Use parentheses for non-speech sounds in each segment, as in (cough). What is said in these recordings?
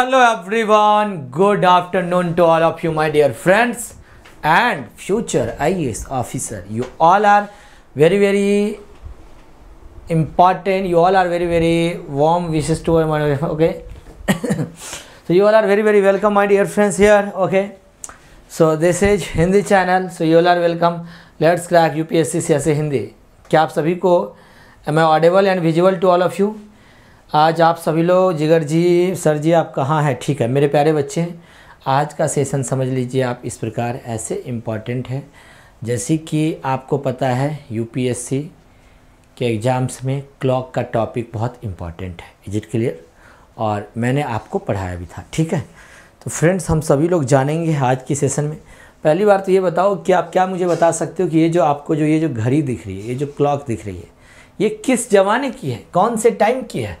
hello everyone good afternoon to all of you my dear friends and future IAS officer you all are very very important you all are very very warm wishes to everyone. (laughs) okay (coughs) so you all are very very welcome my dear friends here okay so this is Hindi channel so you all are welcome let's crack UPSC CSA Hindi क्या आप सभी am I audible and visual to all of you आज आप सभी लोग जिगर जी sir जी आप कहाँ हैं ठीक है मेरे प्यारे बच्चे आज का सेशन समझ लीजिए आप इस प्रकार ऐसे इम्पॉर्टेंट है जैसे कि आपको पता है यूपीएससी के एग्ज़ाम्स में क्लॉक का टॉपिक बहुत इम्पॉर्टेंट है इज इट क्लियर और मैंने आपको पढ़ाया भी था ठीक है तो फ्रेंड्स हम सभी लोग जानेंगे आज के सेशन में पहली बार तो ये बताओ कि आप क्या मुझे बता सकते हो कि ये जो आपको जो ये जो घड़ी दिख रही है ये जो क्लॉक दिख रही है ये किस जमाने की है कौन से टाइम की है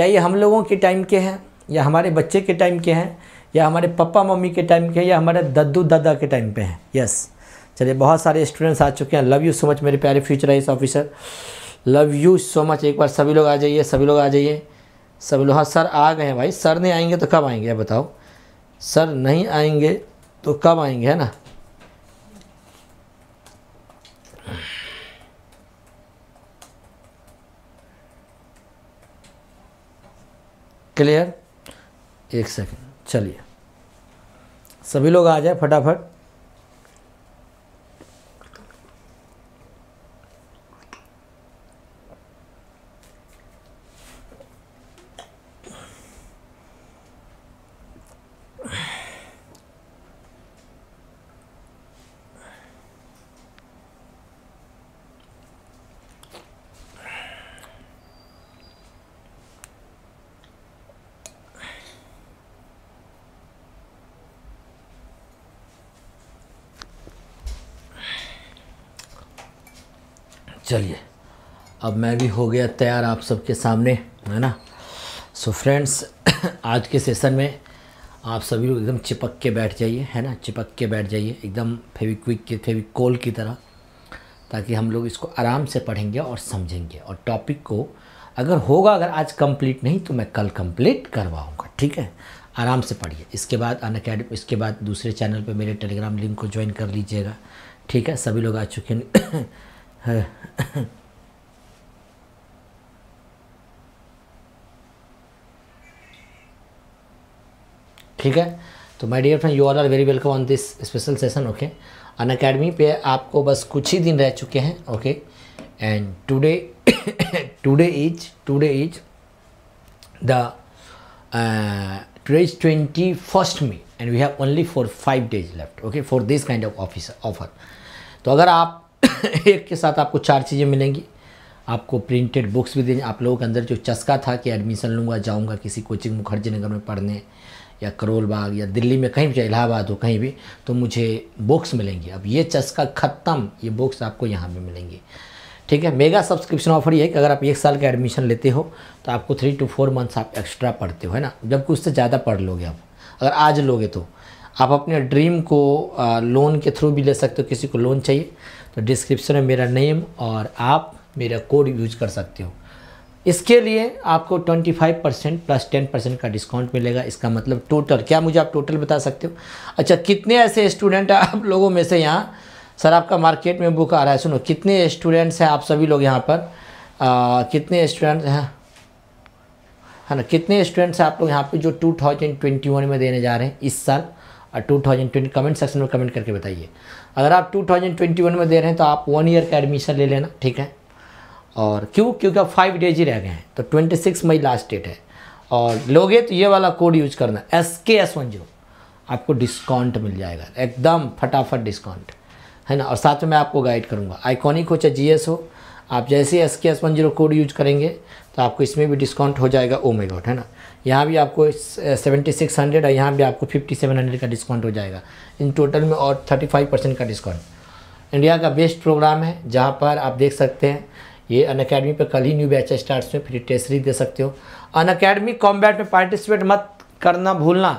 क्या ये हम लोगों के टाइम के हैं या हमारे बच्चे के टाइम के हैं या हमारे पापा मम्मी के टाइम के हैं या हमारे दद्दू दादा के टाइम पे हैं यस चलिए बहुत सारे स्टूडेंट्स आ चुके हैं लव यू सो मच मेरे प्यारे future IAS officer love you so much एक बार सभी लोग आ जाइए सभी लोग आ जाइए सभी लोग हाँ सर आ गए हैं भाई सर नहीं आएंगे तो कब आएंगे बताओ सर नहीं आएंगे तो कब आएंगे है ना क्लियर एक सेकेंड चलिए सभी लोग आ जाए फटाफट चलिए अब मैं भी हो गया तैयार आप सबके सामने है ना सो so फ्रेंड्स (coughs) आज के सेशन में आप सभी लोग एकदम चिपक के बैठ जाइए है ना चिपक के बैठ जाइए एकदम फेविक्विक के फेविकोल की तरह ताकि हम लोग इसको आराम से पढ़ेंगे और समझेंगे और टॉपिक को अगर होगा अगर आज कंप्लीट नहीं तो मैं कल कंप्लीट करवाऊँगा ठीक है आराम से पढ़िए इसके बाद अन इसके बाद दूसरे चैनल पर मेरे टेलीग्राम लिंक को ज्वाइन कर लीजिएगा ठीक है सभी लोग आ चुके हैं ठीक है तो my dear friend you all are very welcome on this special session okay Unacademy पे आपको बस कुछ ही दिन रह चुके हैं okay and today today is today is the today is twenty first May and we have only four five days left okay for this kind of office offer तो अगर आप (coughs) एक के साथ आपको चार चीज़ें मिलेंगी आपको प्रिंटेड बुक्स भी देंगे आप लोगों के अंदर जो चस्का था कि एडमिशन लूँगा जाऊँगा किसी कोचिंग मुखर्जी नगर में पढ़ने या करोल बाग या दिल्ली में कहीं भी चाहे इलाहाबाद हो कहीं भी तो मुझे बुक्स मिलेंगी अब ये चस्का ख़त्म ये बुक्स आपको यहाँ पर मिलेंगी ठीक है मेगा सब्सक्रिप्शन ऑफर ये है कि अगर आप एक साल का एडमिशन लेते हो तो आपको थ्री टू फोर मंथ्स आप एक्स्ट्रा पढ़ते हो है ना जबकि उससे ज़्यादा पढ़ लोगे आप अगर आज लोगे तो आप अपने ड्रीम को लोन के थ्रू भी ले सकते हो किसी को लोन चाहिए तो डिस्क्रिप्शन में मेरा नेम और आप मेरा कोड यूज कर सकते हो इसके लिए आपको 25 परसेंट प्लस टेन परसेंट का डिस्काउंट मिलेगा इसका मतलब टोटल क्या मुझे आप टोटल बता सकते हो अच्छा कितने ऐसे स्टूडेंट आप लोगों में से यहाँ सर आपका मार्केट में बुक आ रहा है सुनो कितने स्टूडेंट्स हैं आप सभी लोग यहाँ पर आ, कितने स्टूडेंट्स हैं है हाँ ना कितने स्टूडेंट्स हैं आप लोग यहाँ पर जो टू में देने जा रहे हैं इस साल और टू कमेंट सेक्शन में कमेंट करके बताइए अगर आप 2021 में दे रहे हैं तो आप वन ईयर का एडमिशन ले लेना ठीक है और क्यों क्योंकि आप फाइव डेज ही रह गए हैं तो 26 मई लास्ट डेट है और लोगे तो ये वाला कोड यूज करना S K S one zero आपको डिस्काउंट मिल जाएगा एकदम फटाफट डिस्काउंट है ना और साथ में मैं आपको गाइड करूँगा आइकॉनिक हो चाहे जी हो आप जैसे S K S one zero code use करेंगे तो आपको इसमें भी डिस्काउंट हो जाएगा ओ oh है ना यहाँ भी आपको सेवेंटी सिक्स हंड्रेड और यहाँ भी आपको फिफ्टी सेवन हंड्रेड का डिस्काउंट हो जाएगा इन टोटल में और थर्टी फाइव परसेंट का डिस्काउंट इंडिया का बेस्ट प्रोग्राम है जहाँ पर आप देख सकते हैं ये अन अकेडमी पर कल ही न्यू बैच स्टार्ट में फ्री टेस्टरी दे सकते हो अन अकेडमी कॉम्बैट में पार्टिसिपेट मत करना भूलना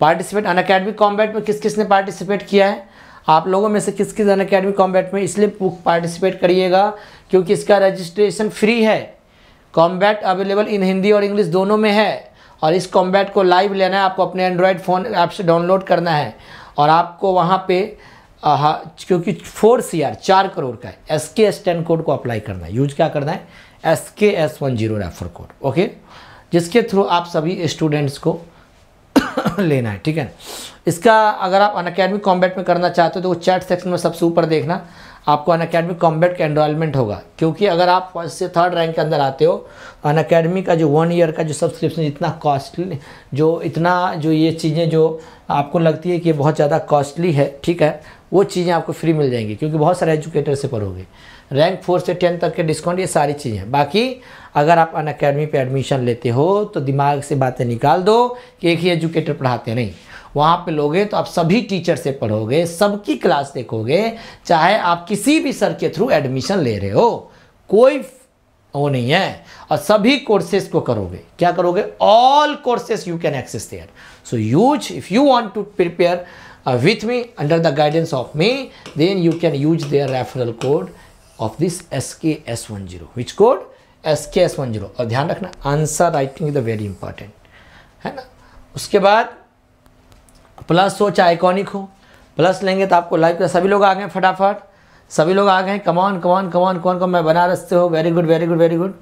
पार्टिसिपेट अन अकेडमी कॉम्बैट में किस किस ने पार्टिसिपेट किया है आप लोगों में से किस किस अन अकेडमी कॉम्बैट में इसलिए पार्टिसिपेट करिएगा क्योंकि इसका रजिस्ट्रेशन फ्री है कॉम्बैट अवेलेबल इन हिंदी और इंग्लिश दोनों में है और इस कॉम्बैट को लाइव लेना है आपको अपने एंड्रॉयड फ़ोन ऐप से डाउनलोड करना है और आपको वहाँ पे आ, क्योंकि फोर सी आर चार करोड़ का है S K S ten code को अप्लाई करना है यूज क्या करना है S K S one zero refer code okay जिसके थ्रू आप सभी स्टूडेंट्स को (coughs) लेना है ठीक है इसका अगर आप अन कॉम्बैट में करना चाहते हो तो वो चैट सेक्शन में सबसे ऊपर देखना आपको अन अकेडमी कॉम्बेट का एनरोलमेंट होगा क्योंकि अगर आप फर्स्ट से थर्ड रैंक के अंदर आते हो अन अकेडमी का जो वन ईयर का जो सब्सक्रिप्शन इतना कॉस्टली जो इतना जो ये चीज़ें जो आपको लगती है कि बहुत ज़्यादा कॉस्टली है ठीक है वो चीज़ें आपको फ्री मिल जाएंगी क्योंकि बहुत सारे एजुकेटर से पढ़ोगे रैंक फोर से टेन तक के डिस्काउंट ये सारी चीज़ें हैं बाकी अगर आप अन अकेडमी पर एडमिशन लेते हो तो दिमाग से बातें निकाल दो कि एक ही एजुकेटर पढ़ाते नहीं वहाँ पे लोगे तो आप सभी टीचर से पढ़ोगे सबकी क्लास देखोगे चाहे आप किसी भी सर के थ्रू एडमिशन ले रहे हो कोई वो नहीं है और सभी कोर्सेज को करोगे क्या करोगे all courses you can access there so use if you want to prepare with me me under the guidance of then you can use their referral code of this S K S one zero which code S K S one zero और ध्यान रखना answer writing is the very important है ना उसके बाद plus हो चाहे iconic हो प्लस लेंगे तो आपको लाइक सभी लोग आ गए फटाफट सभी लोग आ गए कमान कमान कमान कौन कौन मैं बना रस्ते हो very good very good very good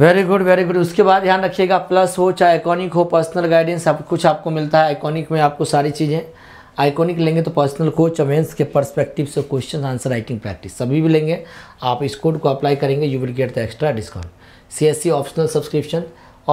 very good very good उसके बाद ध्यान रखिएगा प्लस हो चाहे आइकॉनिक हो पर्सनल गाइडेंस सब कुछ आपको मिलता है आइकॉनिक में आपको सारी चीज़ें आइकॉनिक लेंगे तो पर्सनल कोच अमेंस के पर्सपेक्टिव से क्वेश्चन आंसर राइटिंग प्रैक्टिस सभी भी लेंगे आप इस कोड को अप्लाई करेंगे you will get the extra discount see optional subscription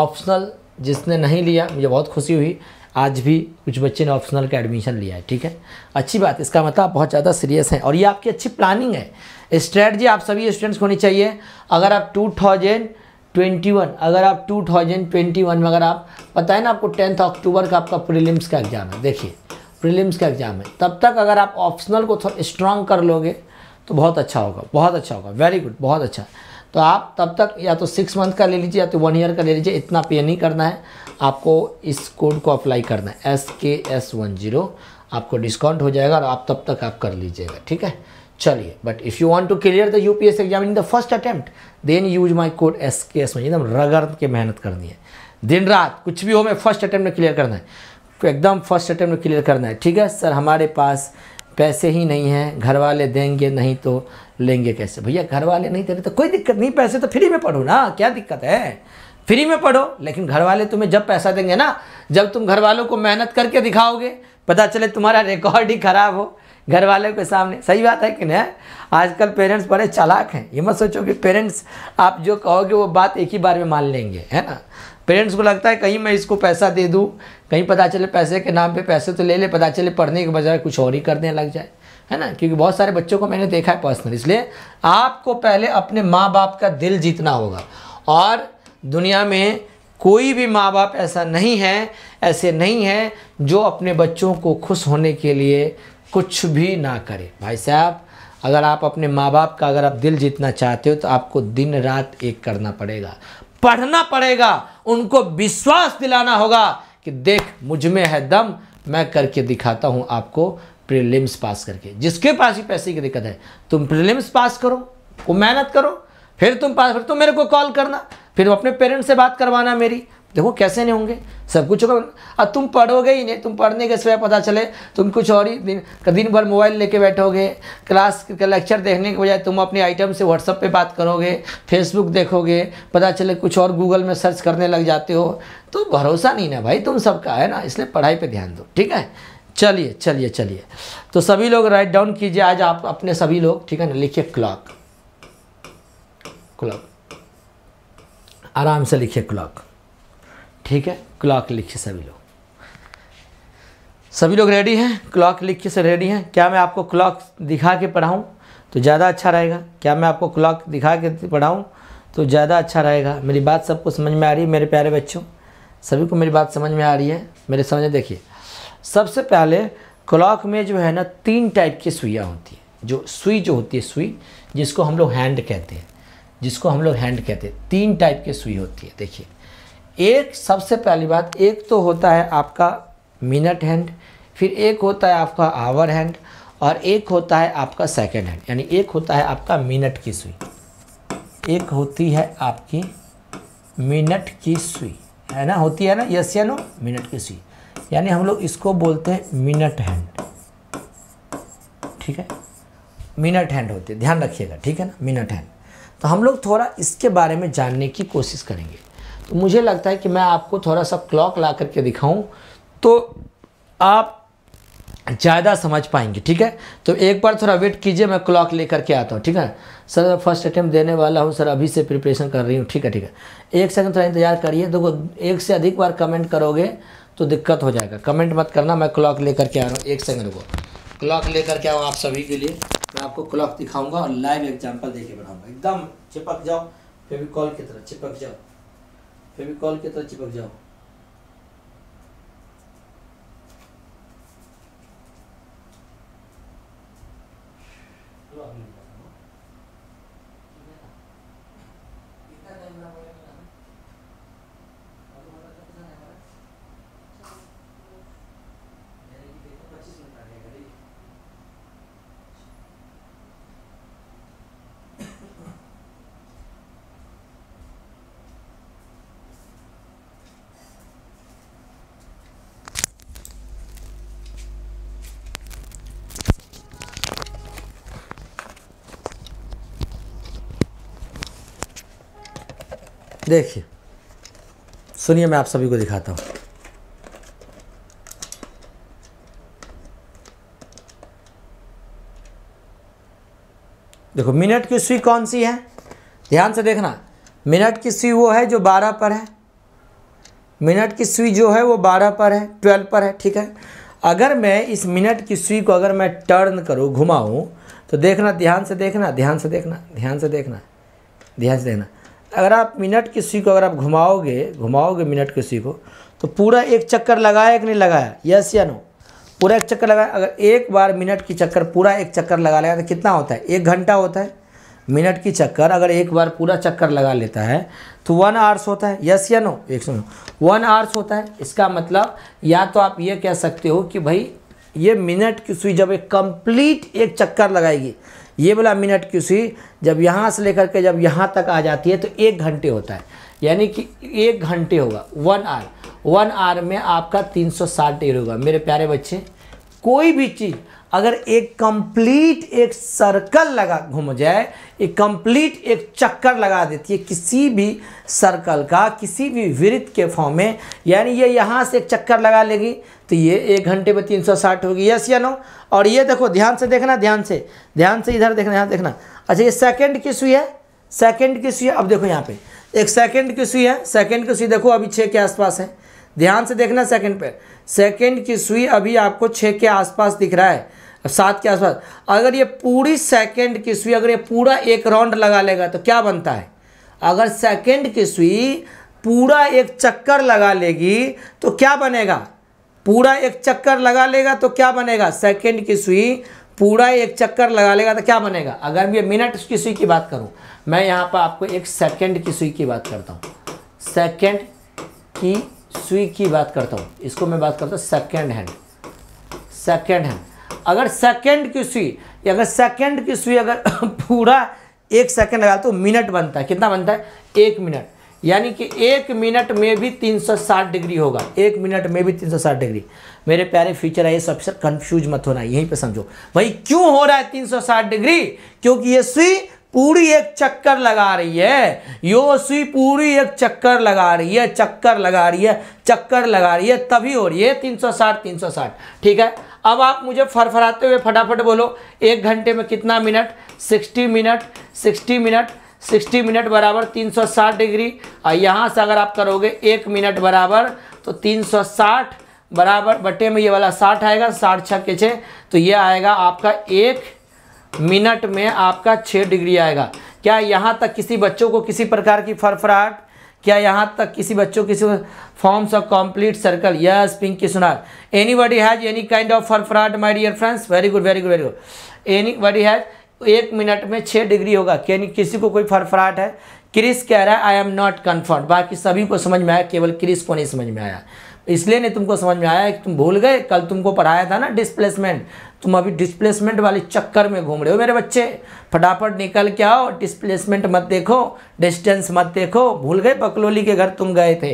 optional जिसने नहीं लिया मुझे बहुत खुशी हुई आज भी कुछ बच्चे ने ऑप्शनल का एडमिशन लिया है ठीक है अच्छी बात इसका मतलब बहुत ज़्यादा सीरियस हैं और ये आपकी अच्छी प्लानिंग है स्ट्रेटजी आप सभी स्टूडेंट्स को होनी चाहिए अगर आप टू थाउजेंड ट्वेंटी वन अगर आप टू थाउजेंड ट्वेंटी वन में अगर आप पता है ना आपको टेंथ अक्टूबर का आपका प्रीलिम्स का एग्ज़ाम है देखिए प्रीलिम्स का एग्ज़ाम है तब तक अगर आप ऑप्शनल को थोड़ा स्ट्रांग कर लोगे तो बहुत अच्छा होगा बहुत अच्छा होगा वेरी गुड बहुत अच्छा तो आप तब तक या तो सिक्स मंथ का ले लीजिए या तो वन ईयर का ले लीजिए इतना पे नहीं करना है आपको इस कोड को अप्लाई करना है S K S one zero आपको डिस्काउंट हो जाएगा और आप तब तक आप कर लीजिएगा ठीक है चलिए but if you want to clear the UPS exam in the first attempt then use my code S K S one एकदम रगड़ के मेहनत करनी है दिन रात कुछ भी हो मैं फर्स्ट अटैम्प्ट में क्लियर करना है तो एकदम फर्स्ट अटैम्प्ट में क्लियर करना है ठीक है सर हमारे पास पैसे ही नहीं हैं घर वाले देंगे नहीं तो लेंगे कैसे भैया घर वाले नहीं दे रहे तो कोई दिक्कत नहीं पैसे तो फ्री में पढ़ो ना क्या दिक्कत है फ्री में पढ़ो लेकिन घर वाले तुम्हें जब पैसा देंगे ना जब तुम घर वालों को मेहनत करके दिखाओगे पता चले तुम्हारा रिकॉर्ड ही खराब हो घर वालों के सामने सही बात है कि नहीं आजकल पेरेंट्स बड़े चालाक हैं ये मत सोचो कि पेरेंट्स आप जो कहोगे वो बात एक ही बार में मान लेंगे है ना पेरेंट्स को लगता है कहीं मैं इसको पैसा दे दूँ कहीं पता चले पैसे के नाम पर पैसे तो ले ले पता चले पढ़ने के बजाय कुछ और ही करने लग जाए है ना क्योंकि बहुत सारे बच्चों को मैंने देखा है पर्सनल इसलिए आपको पहले अपने माँ बाप का दिल जीतना होगा और दुनिया में कोई भी माँ बाप ऐसा नहीं है ऐसे नहीं है जो अपने बच्चों को खुश होने के लिए कुछ भी ना करे भाई साहब अगर आप अपने माँ बाप का अगर आप दिल जीतना चाहते हो तो आपको दिन रात एक करना पड़ेगा पढ़ना पड़ेगा उनको विश्वास दिलाना होगा कि देख मुझ में है दम मैं करके दिखाता हूँ आपको प्रीलिम्स पास करके जिसके पास ही पैसे की दिक्कत है तुम प्रीलिम्स पास करो वो मेहनत करो फिर तुम पास फिर तुम मेरे को कॉल करना फिर अपने पेरेंट्स से बात करवाना मेरी देखो कैसे नहीं होंगे सब कुछ होगा अब तुम पढ़ोगे ही नहीं तुम पढ़ने के सिवाय पता चले तुम कुछ और ही दिन दिन भर मोबाइल लेके बैठोगे क्लास का लेक्चर देखने के बजाय तुम अपने आइटम से व्हाट्सअप पे बात करोगे फेसबुक देखोगे पता चले कुछ और गूगल में सर्च करने लग जाते हो तो भरोसा नहीं ना भाई तुम सबका है ना इसलिए पढ़ाई पर ध्यान दो ठीक है चलिए चलिए चलिए तो सभी लोग राइट डाउन कीजिए आज आप अपने सभी लोग ठीक है ना लिखिए क्लॉक क्लॉक आराम से लिखिए क्लॉक ठीक है क्लॉक लिखिए सभी लोग सभी लोग रेडी हैं क्लॉक लिखिए से रेडी हैं क्या मैं आपको क्लॉक दिखा के पढ़ाऊँ तो ज़्यादा अच्छा रहेगा क्या मैं आपको क्लॉक दिखा के पढ़ाऊँ तो ज़्यादा अच्छा रहेगा मेरी बात सबको समझ में आ रही है मेरे प्यारे बच्चों सभी को मेरी बात समझ में आ रही है मेरे समझ देखिए सबसे पहले क्लॉक में जो है ना तीन टाइप की सुइयाँ होती हैं जो सुई जो होती है सुई जिसको हम लोग हैंड कहते हैं जिसको हम लोग हैंड कहते हैं तीन टाइप की सुई होती है देखिए एक सबसे पहली बात एक तो होता है आपका मिनट हैंड फिर एक होता है आपका आवर हैंड और एक होता है आपका सेकेंड हैंड यानी एक होता है आपका मिनट की सुई एक होती है आपकी मिनट की सुई है ना होती है ना यस या नो मिनट की सुई यानी हम लोग इसको बोलते हैं मिनट हैंड ठीक है मिनट हैंड होती है ध्यान रखिएगा ठीक है ना मिनट हैंड तो हम लोग थोड़ा इसके बारे में जानने की कोशिश करेंगे तो मुझे लगता है कि मैं आपको थोड़ा सा क्लॉक ला करके दिखाऊँ तो आप ज़्यादा समझ पाएंगे ठीक है तो एक बार थोड़ा वेट कीजिए मैं क्लॉक लेकर के आता हूँ ठीक है सर मैं फर्स्ट अटैम्प्ट देने वाला हूँ सर अभी से प्रिपरेशन कर रही हूँ ठीक है ठीक है एक सेकंड थोड़ा इंतजार करिए देखो एक से अधिक बार कमेंट करोगे तो दिक्कत हो जाएगा कमेंट मत करना मैं क्लॉक लेकर के आ रहा हूँ एक सेकंड को क्लॉक लेकर के आऊँ आप सभी के लिए मैं आपको क्लॉक दिखाऊंगा और लाइव एग्जाम्पल दे के बनाऊंगा एकदम चिपक जाओ फेविकॉल की तरह चिपक जाओ फेविकॉल की तरह चिपक जाओ देखिए सुनिए मैं आप सभी को दिखाता हूँ देखो मिनट की सुई कौन सी है ध्यान से देखना मिनट की सुई वो है जो बारह पर है मिनट की सुई जो है वो बारह पर है ट्वेल्व पर है ठीक है अगर मैं इस मिनट की सुई को अगर मैं टर्न करूँ घुमाऊँ तो देखना ध्यान से देखना ध्यान से देखना ध्यान से देखना ध्यान से देखना अगर आप मिनट किसी को अगर आप घुमाओगे घुमाओगे मिनट किसी को तो पूरा एक चक्कर लगाया कि नहीं लगाया यस या नो पूरा एक चक्कर लगाया अगर एक बार मिनट की चक्कर पूरा एक चक्कर लगा लेगा तो कितना होता है एक घंटा होता है मिनट की चक्कर अगर एक बार पूरा चक्कर लगा लेता है तो वन आवर्स होता है यस या नो एक सौ वन आवर्स होता है इसका मतलब या तो आप ये कह सकते हो कि भाई ये मिनट की सुई जब एक कंप्लीट एक चक्कर लगाएगी ये वाला मिनट की सी जब यहाँ से लेकर के जब यहाँ तक आ जाती है तो एक घंटे होता है यानी कि एक घंटे होगा वन आर वन आर में आपका 360 डिग्री होगा मेरे प्यारे बच्चे कोई भी चीज़ अगर एक कंप्लीट एक सर्कल लगा घूम जाए एक कंप्लीट एक चक्कर लगा देती है किसी भी सर्कल का किसी भी वृत्त के फॉर्म में यानी ये यहाँ से एक चक्कर लगा लेगी तो ये एक घंटे में तीन सौ साठ होगी यस या नो और ये देखो ध्यान से देखना ध्यान से ध्यान से इधर देखना यहाँ देखना अच्छा ये सेकेंड की सुई है सेकेंड की सुई अब देखो यहाँ पे एक सेकेंड की सुई है सेकेंड की सुई देखो अभी छः के आसपास है ध्यान से देखना सेकेंड पे सेकेंड की सुई अभी आपको छः के आसपास दिख रहा है सात के आसपास अगर ये पूरी सेकेंड की सुई अगर ये पूरा एक राउंड लगा लेगा तो क्या बनता है अगर सेकेंड की सुई पूरा एक चक्कर लगा लेगी तो क्या बनेगा पूरा एक चक्कर लगा लेगा तो क्या बनेगा सेकेंड की सुई पूरा एक चक्कर लगा लेगा तो क्या बनेगा अगर मैं मिनट की सुई की बात करूं मैं यहाँ पर आपको एक सेकेंड की सुई की बात करता हूँ सेकेंड की सुई की बात करता हूँ इसको मैं बात करता हूँ सेकेंड हैंड सेकेंड हैंड अगर सेकंड की सुई अगर सेकंड की सुई अगर (coughs) पूरा एक सेकंड लगा तो मिनट बनता है कितना बनता है एक मिनट यानी कि एक मिनट में भी 360 डिग्री होगा एक मिनट में भी 360 डिग्री मेरे प्यारे फ्यूचर आई सबसे कन्फ्यूज मत होना यहीं पे समझो भाई क्यों हो रहा है 360 डिग्री क्योंकि ये सुई पूरी एक चक्कर लगा रही है यो सुई पूरी एक चक्कर लगा रही है चक्कर लगा रही है चक्कर लगा रही है तभी हो रही है तीन सौ ठीक है अब आप मुझे फरफराते हुए फटाफट बोलो एक घंटे में कितना मिनट 60 मिनट 60 मिनट 60 मिनट बराबर 360 डिग्री और यहाँ से अगर आप करोगे एक मिनट बराबर तो 360 बराबर बटे में ये वाला 60 आएगा साठ छः के छः तो ये आएगा आपका एक मिनट में आपका छः डिग्री आएगा क्या यहाँ तक किसी बच्चों को किसी प्रकार की फरफराहट क्या यहाँ तक किसी बच्चों किसी forms of complete circle yes Pinky Sunar anybody has any kind of फरफराट my dear friends very good very good very good anybody has एक मिनट में छः डिग्री होगा यानी किसी को कोई फरफराट है क्रिस कह रहा है आई एम नॉट कन्फर्म बाकी सभी को समझ में आया केवल क्रिस को नहीं समझ में आया इसलिए नहीं तुमको समझ में आया कि तुम भूल गए कल तुमको पढ़ाया था ना डिस्प्लेसमेंट तुम अभी डिस्प्लेसमेंट वाले चक्कर में घूम रहे हो मेरे बच्चे फटाफट निकल के आओ डिस्प्लेसमेंट मत देखो डिस्टेंस मत देखो भूल गए पकलोली के घर तुम गए थे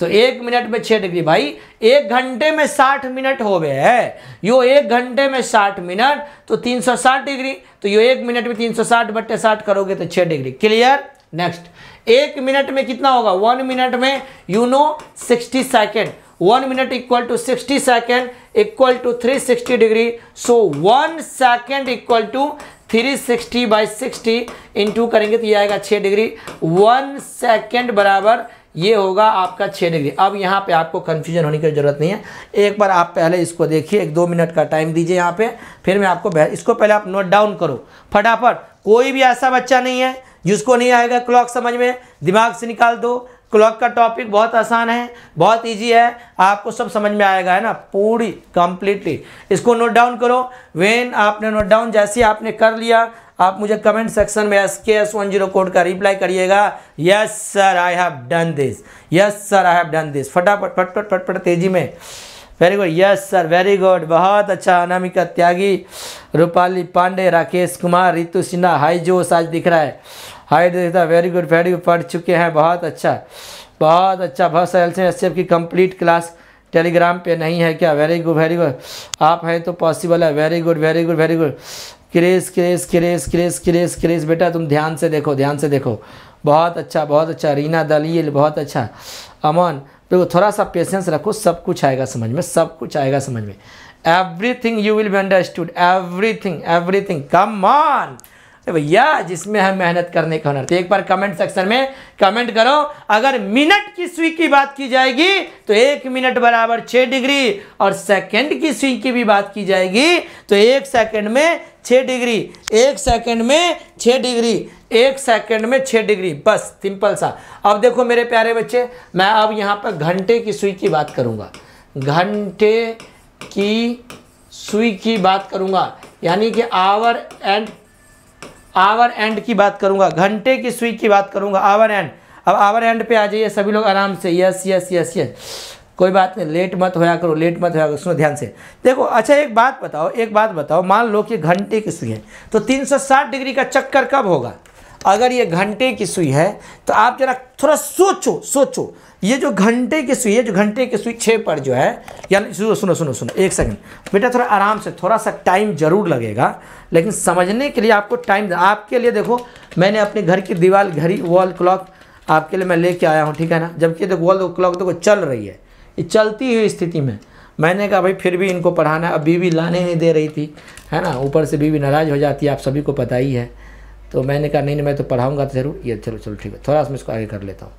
तो एक मिनट में छः डिग्री भाई एक घंटे में साठ मिनट हो गए है यो एक घंटे में साठ मिनट तो तीन सौ साठ डिग्री तो यो एक मिनट में तीन सौ साठ बट्टे साठ करोगे तो छः डिग्री क्लियर नेक्स्ट एक मिनट में कितना होगा वन मिनट में you know sixty second one minute equal to 60 second equal to 360 degree so one second equal to 360 by sixty two करेंगे तो ये आएगा छः डिग्री वन सेकेंड बराबर ये होगा आपका छः डिग्री अब यहाँ पे आपको कन्फ्यूजन होने की ज़रूरत नहीं है एक बार आप पहले इसको देखिए एक दो मिनट का टाइम दीजिए यहाँ पे फिर मैं आपको इसको पहले आप नोट डाउन करो फटाफट कोई भी ऐसा बच्चा नहीं है जिसको नहीं आएगा क्लॉक समझ में दिमाग से निकाल दो क्लॉक का टॉपिक बहुत आसान है बहुत इजी है आपको सब समझ में आएगा है ना पूरी कंप्लीटली इसको नोट डाउन करो वेन आपने नोट डाउन जैसे आपने कर लिया आप मुझे कमेंट सेक्शन में S K S one zero code का रिप्लाई करिएगा yes sir I have done this yes sir I have done this फटाफट फटफट फटफट तेजी में very good yes sir very good बहुत अच्छा अनामिका त्यागी रूपाली पांडे राकेश कुमार रितु सिन्हा हाई जोश आज दिख रहा है हाइट देखता वेरी गुड वेरी गुड पढ़ चुके हैं बहुत अच्छा बहुत अच्छा बहुत सारे से एस की कंप्लीट क्लास टेलीग्राम पे नहीं है क्या वेरी गुड वेरी गुड आप हैं तो पॉसिबल है very good very good very good craze craze craze craze craze craze बेटा तुम ध्यान से देखो ध्यान से देखो बहुत अच्छा बहुत अच्छा रीना दलील बहुत अच्छा अमन देखो थोड़ा सा पेशेंस रखो सब कुछ आएगा समझ में सब कुछ आएगा समझ में every you will will understood everything everything come on तो भैया जिसमें हम मेहनत करने का हुनर तो एक बार कमेंट सेक्शन में कमेंट करो अगर मिनट की सुई की बात की जाएगी तो एक मिनट बराबर छः डिग्री और सेकंड की सुई की भी बात की जाएगी तो एक सेकंड में छः डिग्री एक सेकंड में छः डिग्री एक सेकंड में छः डिग्री बस सिंपल सा अब देखो मेरे प्यारे बच्चे मैं अब यहाँ पर घंटे की सुई की बात करूँगा घंटे की सुई की बात करूँगा यानी कि आवर एंड आवर एंड की बात करूँगा घंटे की सुई की बात करूँगा आवर एंड अब आवर एंड पे आ जाइए सभी लोग आराम से यस यस यस यस कोई बात नहीं लेट मत होया करो लेट मत होया करो सुनो ध्यान से देखो अच्छा एक बात बताओ एक बात बताओ मान लो कि घंटे की सुई है तो 360 डिग्री का चक्कर कब होगा अगर ये घंटे की सुई है तो आप जरा थोड़ा सोचो सोचो ये जो घंटे की सुई है जो घंटे की सुई छः पर जो है यानी सुनो सुनो सुनो सुनो एक सेकंड बेटा थोड़ा आराम से थोड़ा सा टाइम ज़रूर लगेगा लेकिन समझने के लिए आपको टाइम आपके लिए देखो मैंने अपने घर की दीवार घड़ी वॉल क्लॉक आपके लिए मैं लेके आया हूँ ठीक है ना जबकि देखो वॉल क्लॉक देखो चल रही है ये चलती हुई स्थिति में मैंने कहा भाई फिर भी इनको पढ़ाना अब बीवी लाने नहीं दे रही थी है ना ऊपर से बीवी नाराज़ हो जाती है आप सभी को पता ही है तो मैंने कहा नहीं नहीं मैं तो पढ़ाऊँगा तो ज़रूर ये चलो चलो ठीक है थोड़ा सा मैं इसको आगे कर लेता हूँ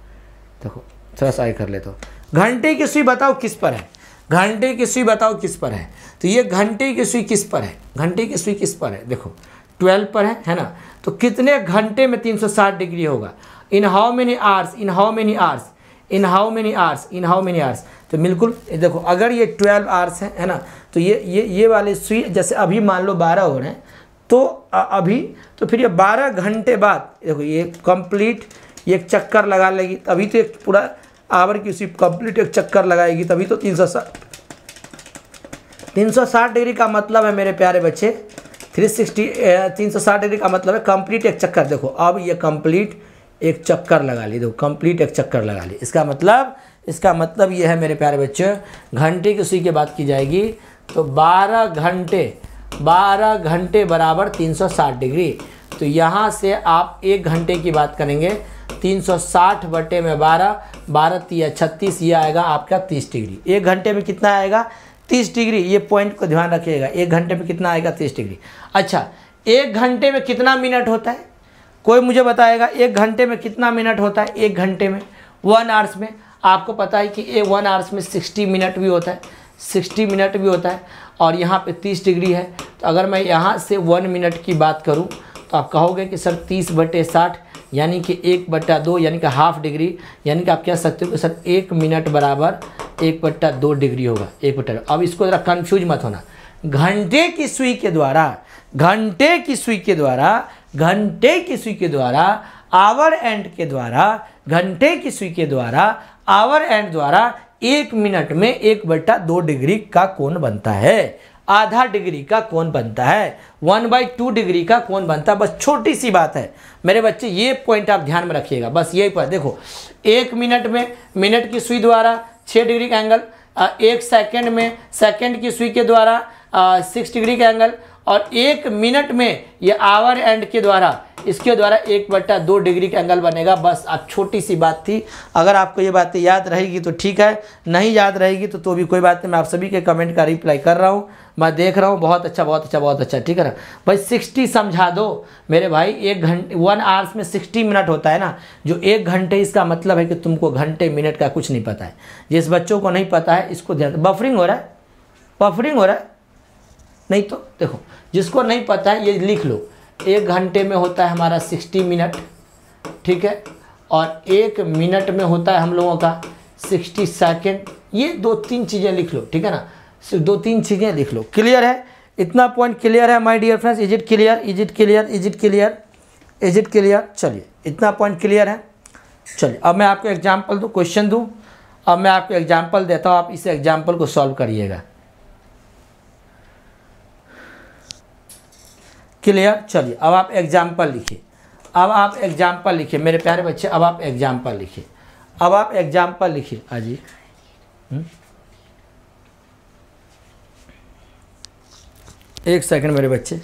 देखो थोड़ा सा आगे कर लेता हूँ घंटे की सुई बताओ किस पर है घंटे की सुई बताओ किस पर है तो ये घंटे की सुई किस पर है घंटे की सुई किस पर है देखो ट्वेल्व पर है है ना तो कितने घंटे में तीन सौ साठ डिग्री होगा in how many hours in how many hours in how many hours in how many hours तो बिल्कुल देखो अगर ये ट्वेल्व आर्स है है ना तो ये ये ये वाले सुई जैसे अभी मान लो बारह हो रहे हैं तो अभी तो फिर ये बारह घंटे बाद देखो ये कंप्लीट ये एक चक्कर लगा लेगी तभी तो एक पूरा आवर की उसी कंप्लीट एक चक्कर लगाएगी तभी तो तीन सौ साठ तीन सौ साठ डिग्री का मतलब है मेरे प्यारे बच्चे थ्री सिक्सटी तीन सौ साठ डिग्री का मतलब है कंप्लीट एक चक्कर देखो अब ये कंप्लीट एक चक्कर लगा ली देखो कंप्लीट एक चक्कर लगा ली इसका मतलब इसका मतलब ये है मेरे प्यारे बच्चे घंटे की उसी के बात की जाएगी तो बारह घंटे बारह घंटे बराबर 360 डिग्री तो यहाँ से आप एक घंटे की बात करेंगे 360 बटे में 12 बारह या छत्तीस ये आएगा आपका 30 डिग्री एक घंटे में कितना आएगा 30 डिग्री ये पॉइंट को ध्यान रखिएगा एक घंटे में कितना आएगा 30 डिग्री अच्छा एक घंटे में कितना मिनट होता है कोई मुझे बताएगा एक घंटे में कितना मिनट होता है एक घंटे में वन आवर्स में आपको पता है कि ए वन आवर्स में सिक्सटी मिनट भी होता है सिक्सटी मिनट भी होता है और यहाँ पे 30 डिग्री है तो अगर मैं यहाँ से वन मिनट की बात करूँ तो आप कहोगे कि सर तीस बटे साठ यानी कि एक बट्टा दो यानी कि हाफ डिग्री यानी कि आप कह सकते हो कि सर एक मिनट बराबर एक बट्टा दो डिग्री होगा एक बट्टा अब इसको ज़रा कन्फ्यूज मत होना घंटे की सुई के द्वारा घंटे की सुई के द्वारा घंटे की सुई के द्वारा आवर एंड के द्वारा घंटे की सुई के द्वारा आवर एंड द्वारा एक मिनट में एक बट्टा दो डिग्री का कोण बनता है आधा डिग्री का कोण बनता है वन बाई टू डिग्री का कोण बनता है बस छोटी सी बात है मेरे बच्चे ये पॉइंट आप ध्यान में रखिएगा बस यही पर देखो एक मिनट में मिनट की सुई द्वारा छः डिग्री का एंगल एक सेकेंड में सेकेंड की सुई के द्वारा सिक्स डिग्री का एंगल और एक मिनट में ये आवर एंड के द्वारा इसके द्वारा एक बट्टा दो डिग्री का एंगल बनेगा बस अब छोटी सी बात थी अगर आपको ये बातें याद रहेगी तो ठीक है नहीं याद रहेगी तो तो भी कोई बात नहीं मैं आप सभी के कमेंट का रिप्लाई कर रहा हूँ मैं देख रहा हूँ बहुत अच्छा बहुत अच्छा बहुत अच्छा ठीक है ना भाई सिक्सटी समझा दो मेरे भाई एक घंटे वन आवर्स में सिक्सटी मिनट होता है ना जो एक घंटे इसका मतलब है कि तुमको घंटे मिनट का कुछ नहीं पता है जिस बच्चों को नहीं पता है इसको ध्यान बफरिंग हो रहा है बफरिंग हो रहा है नहीं तो देखो जिसको नहीं पता है ये लिख लो एक घंटे में होता है हमारा सिक्सटी मिनट ठीक है और एक मिनट में होता है हम लोगों का सिक्सटी सेकेंड ये दो तीन चीज़ें लिख लो ठीक है ना सिर्फ दो तीन चीज़ें लिख लो क्लियर है इतना पॉइंट क्लियर है my dear friends is it clear is it clear is it clear is it clear चलिए इतना पॉइंट क्लियर है चलिए अब मैं आपको एग्जाम्पल दूँ क्वेश्चन दूँ अब मैं आपको एग्जाम्पल देता हूँ आप इस एग्जाम्पल को सॉल्व करिएगा क्लियर चलिए अब आप एग्जाम्पल लिखिए अब आप एग्जाम्पल लिखिए मेरे प्यारे बच्चे अब आप एग्जाम्पल लिखिए अब आप एग्जाम्पल लिखिए अजी हम्म। एक सेकंड मेरे बच्चे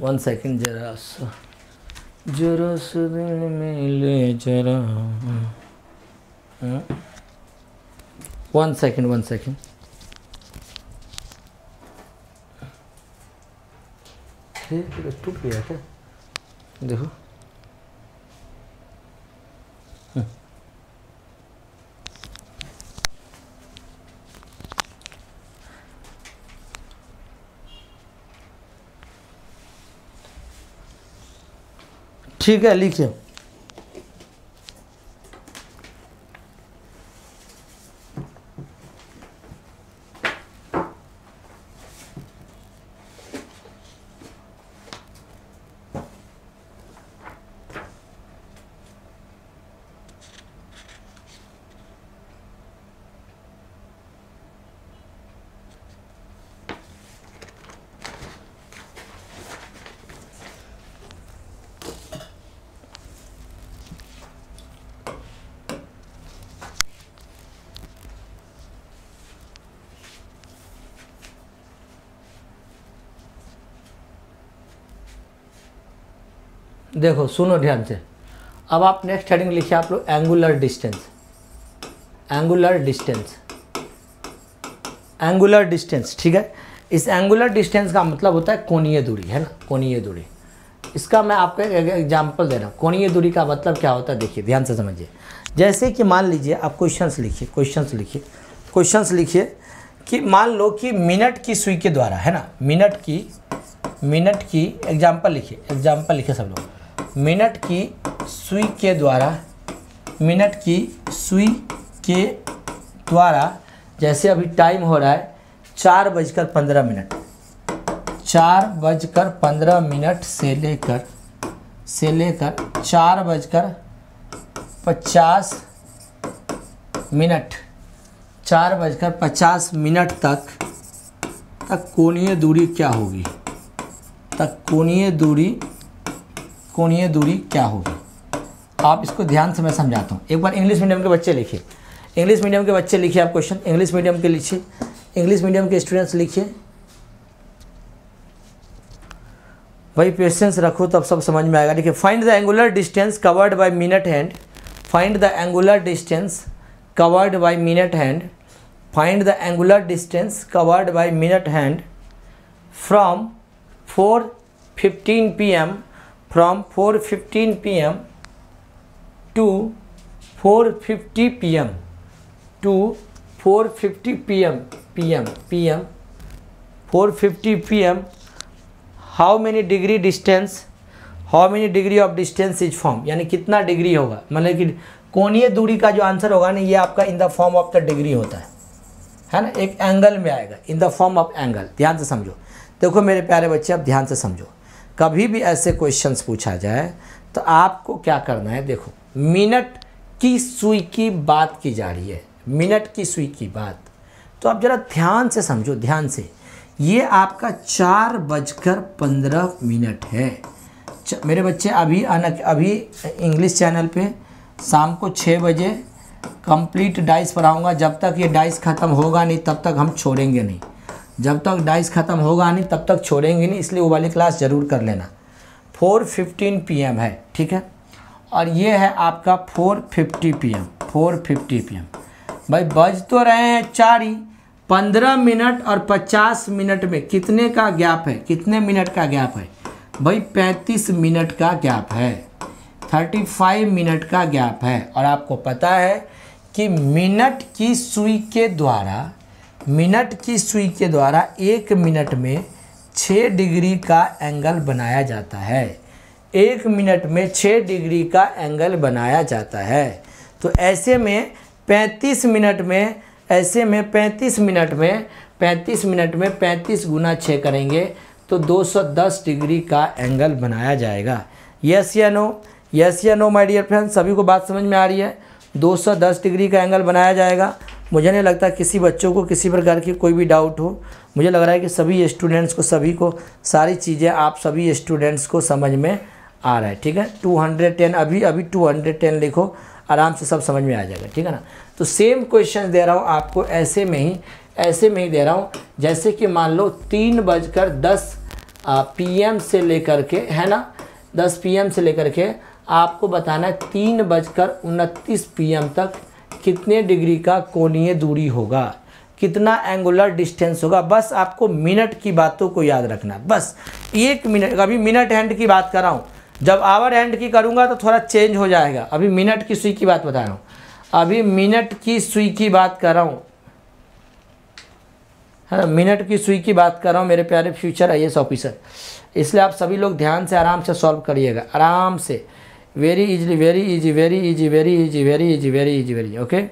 वन सेकंड जरा जरा सुन मिले जरा वन सेकंड वन सेकंड ये टूट गया क्या देखो ठीक है लिखिए देखो सुनो ध्यान से अब आप नेक्स्ट हेडिंग लिखिए आप लोग angular distance angular distance angular distance ठीक है इस एंगुलर डिस्टेंस का मतलब होता है कोणीय दूरी है ना कोणीय दूरी इसका मैं आपको एक एग्जाम्पल दे रहा हूँ कोणीय दूरी का मतलब क्या होता है देखिए ध्यान से समझिए जैसे कि मान लीजिए आप क्वेश्चन लिखिए क्वेश्चन लिखिए क्वेश्चन लिखिए कि मान लो कि मिनट की सुई के द्वारा है ना मिनट की मिनट की एग्जाम्पल लिखिए एग्जाम्पल लिखिए सब लोग मिनट की सुई के द्वारा मिनट की सुई के द्वारा जैसे अभी टाइम हो रहा है चार बजकर पंद्रह मिनट चार बजकर पंद्रह मिनट से लेकर से लेकर चार बजकर पचास मिनट चार बजकर पचास मिनट तक तक कोणीय दूरी क्या होगी तक कोणीय दूरी कोणीय दूरी क्या होगी आप इसको ध्यान से मैं समझाता हूँ एक बार इंग्लिश मीडियम के बच्चे लिखिए इंग्लिश मीडियम के बच्चे लिखिए आप क्वेश्चन इंग्लिश मीडियम के लिखिए इंग्लिश मीडियम के स्टूडेंट्स लिखिए भाई पेशेंस रखो तो अब सब समझ में आएगा देखिए find the angular distance covered by minute hand find the angular distance covered by minute hand find the angular distance covered by minute hand from 4:15 PM from 4:15 p.m. to 4:50 p.m. to 4:50 p.m. p.m. p.m. 4:50 p.m. how many degree distance how many degree of distance is form यानी कितना degree होगा मतलब कि कोणीय दूरी का जो answer होगा ना ये आपका in the form of the degree होता है है ना एक एंगल में आएगा in the form of angle ध्यान से समझो देखो मेरे प्यारे बच्चे आप ध्यान से समझो कभी भी ऐसे क्वेश्चंस पूछा जाए तो आपको क्या करना है देखो मिनट की सुई की बात की जा रही है मिनट की सुई की बात तो आप ज़रा ध्यान से समझो ध्यान से ये आपका चार बजकर पंद्रह मिनट है मेरे बच्चे अभी अनक अभी इंग्लिश चैनल पे शाम को छः बजे कंप्लीट डाइस पढ़ाऊँगा जब तक ये डाइस ख़त्म होगा नहीं तब तक हम छोड़ेंगे नहीं जब तक डाइस ख़त्म होगा नहीं तब तक छोड़ेंगे नहीं इसलिए वो वाली क्लास ज़रूर कर लेना फोर फिफ्टीन पी एम है ठीक है और ये है आपका four fifty P M four fifty P M भाई बज तो रहे हैं चार ही पंद्रह मिनट और पचास मिनट में कितने का गैप है कितने मिनट का गैप है भाई पैंतीस मिनट का गैप है थर्टी फाइव मिनट का गैप है और आपको पता है कि मिनट की सुई के द्वारा मिनट की सुई के द्वारा एक मिनट में छः डिग्री का एंगल बनाया जाता है एक मिनट में छः डिग्री का एंगल बनाया जाता है तो ऐसे में पैंतीस मिनट में ऐसे में पैंतीस मिनट में पैंतीस मिनट में पैंतीस गुना छः करेंगे तो 210 डिग्री का एंगल बनाया जाएगा यस या नो यस या नो माय डियर फ्रेंड्स सभी को बात समझ में आ रही है 210 डिग्री का एंगल बनाया जाएगा मुझे नहीं लगता किसी बच्चों को किसी प्रकार की कोई भी डाउट हो मुझे लग रहा है कि सभी स्टूडेंट्स को सभी को सारी चीज़ें आप सभी स्टूडेंट्स को समझ में आ रहा है ठीक है 210 अभी अभी 210 लिखो आराम से सब समझ में आ जाएगा ठीक है ना तो सेम क्वेश्चन दे रहा हूँ आपको ऐसे में ही ऐसे में ही दे रहा हूँ जैसे कि मान लो तीन बजकर दस पी से लेकर के है ना दस पी से लेकर के आपको बताना है तीन बजकर उनतीस पी तक कितने डिग्री का कोणीय दूरी होगा कितना एंगुलर डिस्टेंस होगा बस आपको मिनट की बातों को याद रखना बस एक मिनट अभी मिनट हैंड की बात कर रहा हूँ जब आवर हैंड की करूँगा तो थोड़ा चेंज हो जाएगा अभी मिनट की सुई की बात बता रहा हूँ अभी मिनट की सुई की बात कर रहा हूँ है ना मिनट की सुई की बात कर रहा हूँ मेरे प्यारे फ्यूचर आई ऑफिसर इसलिए आप सभी लोग ध्यान से आराम से सॉल्व करिएगा आराम से very easily very easy very easy very easy very easy very easy very easy okay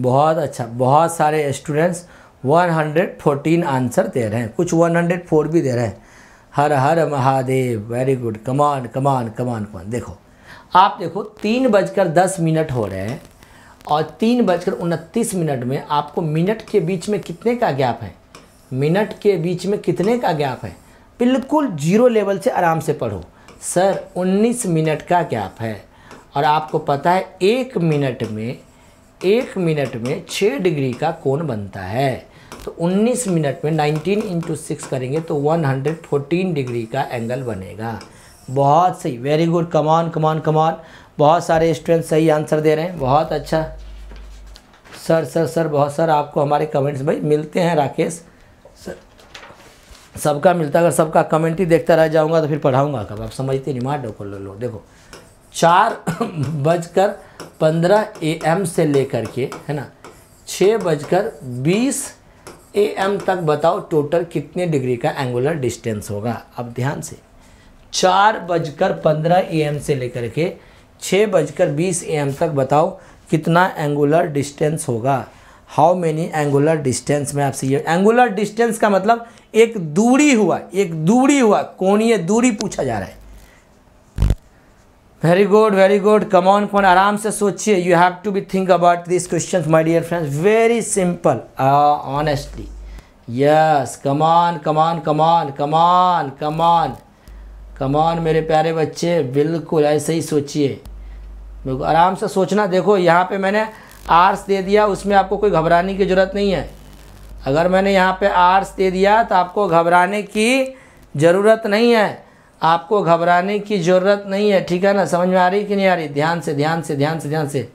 बहुत अच्छा बहुत सारे स्टूडेंट्स 114 आंसर दे रहे हैं कुछ 104 भी दे रहे हैं हर हर Mahadev very good come on come on come on come on देखो आप देखो तीन बजकर दस मिनट हो रहे हैं और तीन बजकर उनतीस मिनट में आपको मिनट के बीच में कितने का गैप है मिनट के बीच में कितने का गैप है बिल्कुल जीरो लेवल से आराम से पढ़ो सर 19 मिनट का गैप है और आपको पता है एक मिनट में एक मिनट में छः डिग्री का कोण बनता है तो 19 मिनट में 19 इंटू सिक्स करेंगे तो 114 डिग्री का एंगल बनेगा बहुत सही वेरी गुड कमान कमान कमान बहुत सारे स्टूडेंट सही आंसर दे रहे हैं बहुत अच्छा सर सर सर बहुत सर आपको हमारे कमेंट्स भाई मिलते हैं राकेश सर सबका मिलता अगर सबका कमेंट ही देखता रह जाऊंगा तो फिर पढ़ाऊंगा कब आप समझते नहीं मार डोको लो लो देखो चार (coughs) बजकर पंद्रह ए एम से लेकर के है ना छः बजकर बीस ए एम तक बताओ टोटल कितने डिग्री का एंगुलर डिस्टेंस होगा अब ध्यान से चार बजकर पंद्रह ए एम से लेकर के छः बजकर बीस ए एम तक बताओ कितना एंगुलर डिस्टेंस होगा हाउ मेनी एंगुलर डिस्टेंस में आपसे ये एंगुलर डिस्टेंस का मतलब एक दूरी हुआ एक दूरी हुआ कोणीय दूरी पूछा जा रहा है very good very good come on come on आराम से सोचिए you have to be think about this question my dear friends very simple honestly yes come on come on come on come on come on come on मेरे प्यारे बच्चे बिल्कुल ऐसे ही सोचिए बिल्कुल आराम से सोचना देखो यहाँ पे मैंने आर्ट्स दे दिया उसमें आपको कोई घबराने की ज़रूरत नहीं है अगर मैंने यहाँ पे आर्ट्स दे दिया तो आपको घबराने की ज़रूरत नहीं है आपको घबराने की ज़रूरत नहीं है ठीक है ना समझ में आ रही कि नहीं आ रही ध्यान से ध्यान से ध्यान से ध्यान से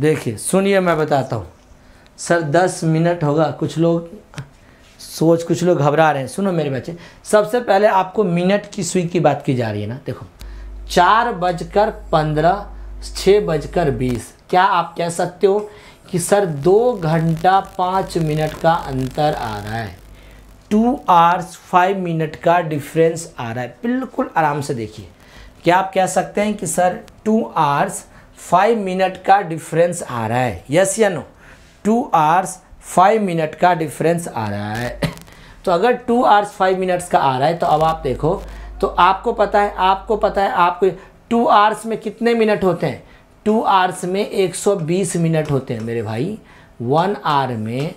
देखिए सुनिए मैं बताता हूँ सर दस मिनट होगा कुछ लोग सोच कुछ लोग घबरा रहे हैं सुनो मेरे बच्चे सबसे पहले आपको मिनट की सुई की बात की जा रही है ना देखो चार बजकर पंद्रह छः बजकर बीस क्या आप कह सकते हो कि सर दो घंटा पाँच मिनट का अंतर आ रहा है टू आवर्स फाइव मिनट का डिफरेंस आ रहा है बिल्कुल आराम से देखिए क्या आप कह सकते हैं कि sir two hours five minute का डिफरेंस आ रहा है यस या no two hours five minute का डिफरेंस आ रहा है (coughs) तो अगर टू आवर्स फाइव मिनट्स का आ रहा है तो अब आप देखो तो आपको पता है आपको पता है आपको टू आवर्स में कितने मिनट होते हैं टू आवर्स में 120 मिनट होते हैं मेरे भाई वन आवर में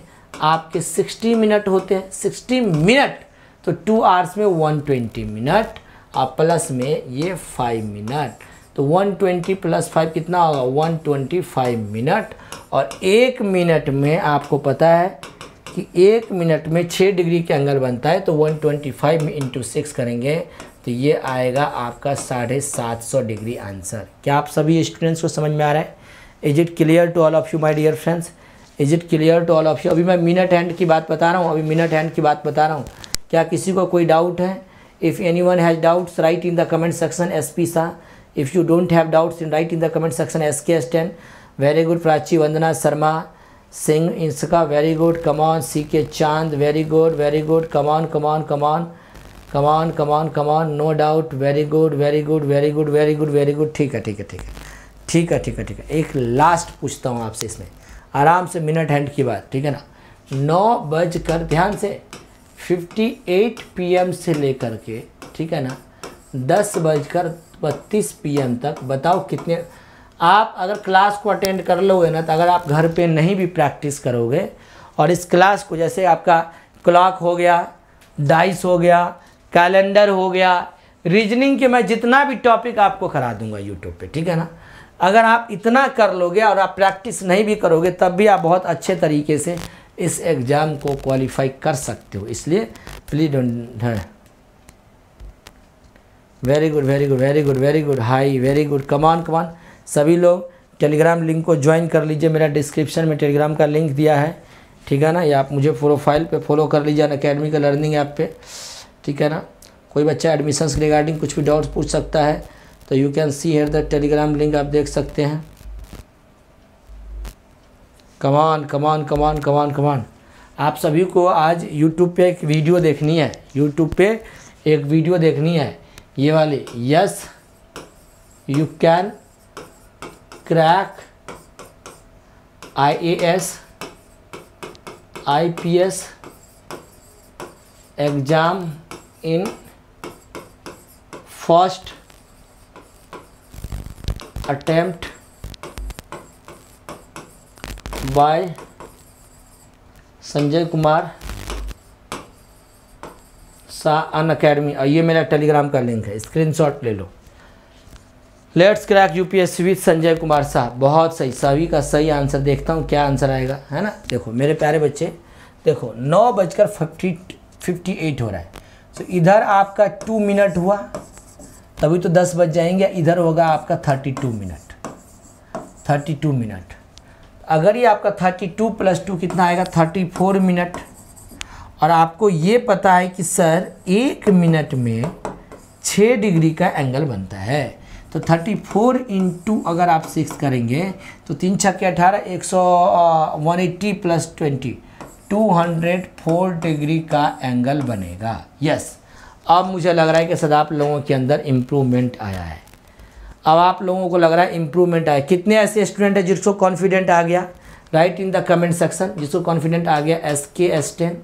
आपके 60 मिनट होते हैं 60 मिनट तो टू आवर्स में 120 मिनट और प्लस में ये फाइव मिनट तो 120 प्लस फाइव कितना होगा 125 मिनट और एक मिनट में आपको पता है कि एक मिनट में छः डिग्री के एंगल बनता है तो 125 में इंटू सिक्स करेंगे तो ये आएगा आपका साढ़े सात सौ डिग्री आंसर क्या आप सभी स्टूडेंट्स को समझ में आ रहा है is it clear to all of you my dear friends is it clear to all of you अभी मैं मिनट हैंड की बात बता रहा हूँ अभी मिनट हैंड की बात बता रहा हूँ क्या किसी को कोई डाउट है if anyone has doubts write in the comment section S P सा if you don't have doubts in write in the comment section S K S ten very good Prachi Vandana Sharma Singh इंसका very good come on C K Chand very good very good come on come on come on come on come on come on no doubt very good very good very good very good very good ठीक है ठीक है ठीक है ठीक है ठीक है ठीक है एक लास्ट पूछता हूँ आपसे इसमें आराम से मिनट हैंड की बात ठीक है ना नौ बज कर ध्यान से 58 पीएम से लेकर के ठीक है ना दस बजकर बत्तीस पीएम तक बताओ कितने आप अगर क्लास को अटेंड कर लोगे ना तो अगर आप घर पे नहीं भी प्रैक्टिस करोगे और इस क्लास को जैसे आपका क्लॉक हो गया डाइस हो गया कैलेंडर हो गया रीजनिंग के मैं जितना भी टॉपिक आपको करा दूंगा यूट्यूब पे ठीक है ना अगर आप इतना कर लोगे और आप प्रैक्टिस नहीं भी करोगे तब भी आप बहुत अच्छे तरीके से इस एग्ज़ाम को क्वालिफाई कर सकते हो इसलिए please very good very good very good very good hi very good come on come on सभी लोग टेलीग्राम लिंक को ज्वाइन कर लीजिए मेरा डिस्क्रिप्शन में टेलीग्राम का लिंक दिया है ठीक है ना या आप मुझे प्रोफाइल पे फॉलो कर लीजिए अन अकेडमी का लर्निंग ऐप पे ठीक है ना कोई बच्चा एडमिशंस रिगार्डिंग कुछ भी डाउट पूछ सकता है तो you can see here the Telegram link आप देख सकते हैं कमान कमान कमान कमान कमान आप सभी को आज यूट्यूब पे एक वीडियो देखनी है यूट्यूब पे एक वीडियो देखनी है ये वाली yes you can crack I A S I P S exam in first attempt by Sanjay Kumar सा अन अकेडमी और ये मेरा टेलीग्राम का लिंक है स्क्रीनशॉट ले लो let's crack UPSC with Sanjay Kumar Shah बहुत सही सभी का सही आंसर देखता हूँ क्या आंसर आएगा है ना देखो मेरे प्यारे बच्चे देखो नौ बजकर फिफ्टी फिफ्टी एट हो रहा है तो इधर आपका टू मिनट हुआ तभी तो दस बज जाएंगे इधर होगा आपका thirty two minute thirty two minute अगर ये आपका थर्टी टू प्लस टू कितना आएगा थर्टी फोर मिनट और आपको ये पता है कि सर एक मिनट में छः डिग्री का एंगल बनता है तो थर्टी फोर इंटू अगर आप सिक्स करेंगे तो तीन छक्के अठारह एक सौ one eighty plus twenty two hundred four degree का एंगल बनेगा यस अब मुझे लग रहा है कि सर आप लोगों के अंदर इम्प्रूवमेंट आया है अब आप लोगों को लग रहा है इम्प्रूवमेंट आया कितने ऐसे स्टूडेंट हैं जिसको कॉन्फिडेंट आ गया write in the comment section जिसको कॉन्फिडेंट आ गया एस के एस टेन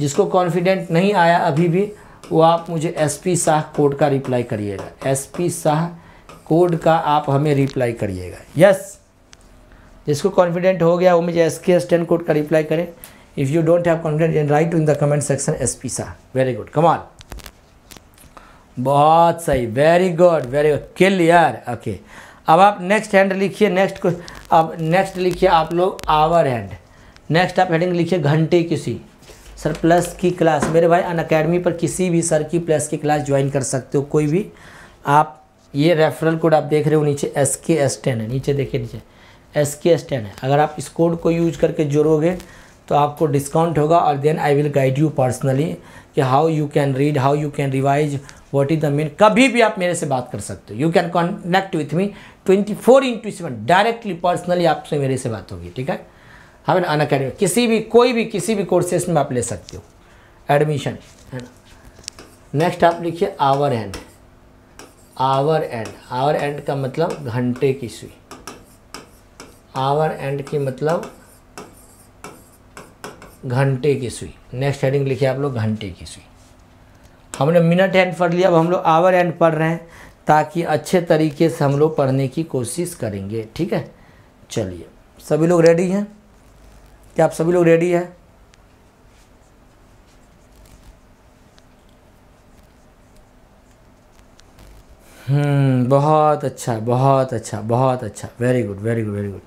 जिसको कॉन्फिडेंट नहीं आया अभी भी वो आप मुझे एस पी शाह कोड का रिप्लाई करिएगा एस पी शाह कोड का आप हमें रिप्लाई करिएगा यस जिसको कॉन्फिडेंट हो गया वो मुझे S K S ten code का रिप्लाई करें if you don't have confident write in the comment section S P Shah very good कमाल बहुत सही very good very good clear okay अब आप नेक्स्ट हैंड लिखिए नेक्स्ट को अब नेक्स्ट लिखिए आप लोग आवर हैंड नेक्स्ट आप हेडिंग लिखिए घंटे किसी सर प्लस की क्लास मेरे भाई अन अकेडमी पर किसी भी सर की प्लस की क्लास ज्वाइन कर सकते हो कोई भी आप ये रेफरल कोड आप देख रहे हो नीचे एस के एस टेन है नीचे देखिए नीचे एस के एस टेन है अगर आप इस कोड को यूज करके जोड़ोगे तो आपको डिस्काउंट होगा और then I will guide you personally कि how you can read how you can revise what is the mean कभी भी आप मेरे से बात कर सकते हो you can connect with me twenty four into seven directly personally आपसे मेरे से बात होगी ठीक है हमें अन अकेडमी किसी भी कोई भी किसी भी कोर्सेस में आप ले सकते हो एडमिशन है ना नेक्स्ट आप लिखिए hour hand hour hand hour hand का मतलब घंटे की सुई आवर एंड की मतलब घंटे की सुई नेक्स्ट हेडिंग लिखिए आप लोग घंटे की सुई हमने मिनट एंड पढ़ लिया अब हम लोग आवर एंड पढ़ रहे हैं ताकि अच्छे तरीके से हम लोग पढ़ने की कोशिश करेंगे ठीक है चलिए सभी लोग रेडी हैं क्या आप सभी लोग रेडी हैं हम्म, बहुत अच्छा बहुत अच्छा बहुत अच्छा very good very good very good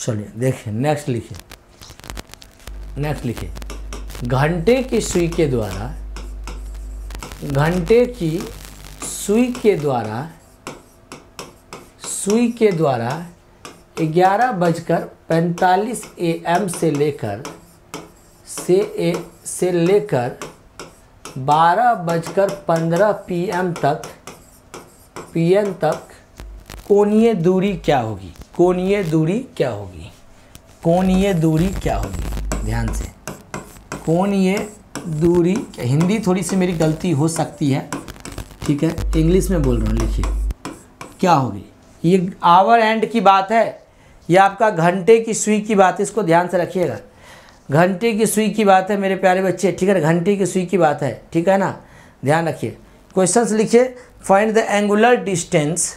चलिए देखिए नेक्स्ट लिखिए नेक्स्ट लिखिए घंटे की सुई के द्वारा घंटे की सुई के द्वारा सुई के द्वारा ग्यारह बजकर पैंतालीस ए एम से लेकर से ए से लेकर बारह बजकर पंद्रह पी एम तक पी एम तक कोणीय दूरी क्या होगी कोणीय दूरी क्या होगी कोणीय दूरी क्या होगी ध्यान से कोणीय दूरी हिंदी थोड़ी सी मेरी गलती हो सकती है ठीक है इंग्लिश में बोल रहा हूँ लिखिए क्या होगी ये आवर एंड की बात है या आपका घंटे की सुई की बात है इसको ध्यान से रखिएगा घंटे की सुई की बात है मेरे प्यारे बच्चे ठीक है घंटे की सुई की बात है ठीक है ना ध्यान रखिए क्वेश्चंस लिखिए find the angular distance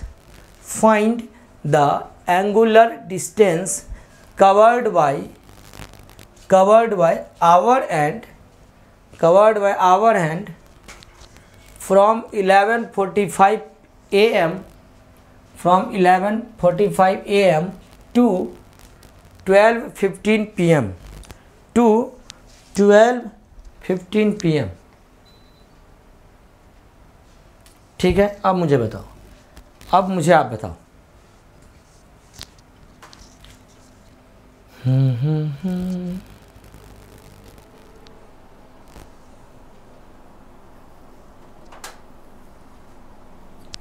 find the angular distance covered by covered by our end covered by our hand from 11:45 a.m. from 11:45 a.m. to 12:15 p.m. to 12:15 p.m. ठीक है अब मुझे बताओ अब मुझे आप बताओ हम्म, हम्म, हम्म।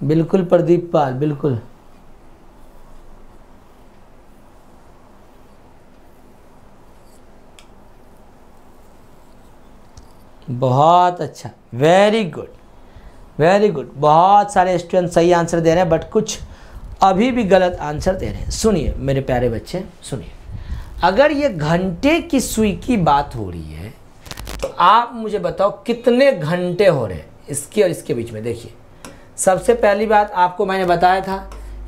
बिल्कुल प्रदीप पाल बिल्कुल बहुत अच्छा वेरी गुड वेरी गुड बहुत सारे स्टूडेंट सही आंसर दे रहे हैं बट कुछ अभी भी गलत आंसर दे रहे हैं सुनिए मेरे प्यारे बच्चे सुनिए अगर ये घंटे की सुई की बात हो रही है तो आप मुझे बताओ कितने घंटे हो रहे हैं इसके और इसके बीच में देखिए सबसे पहली बात आपको मैंने बताया था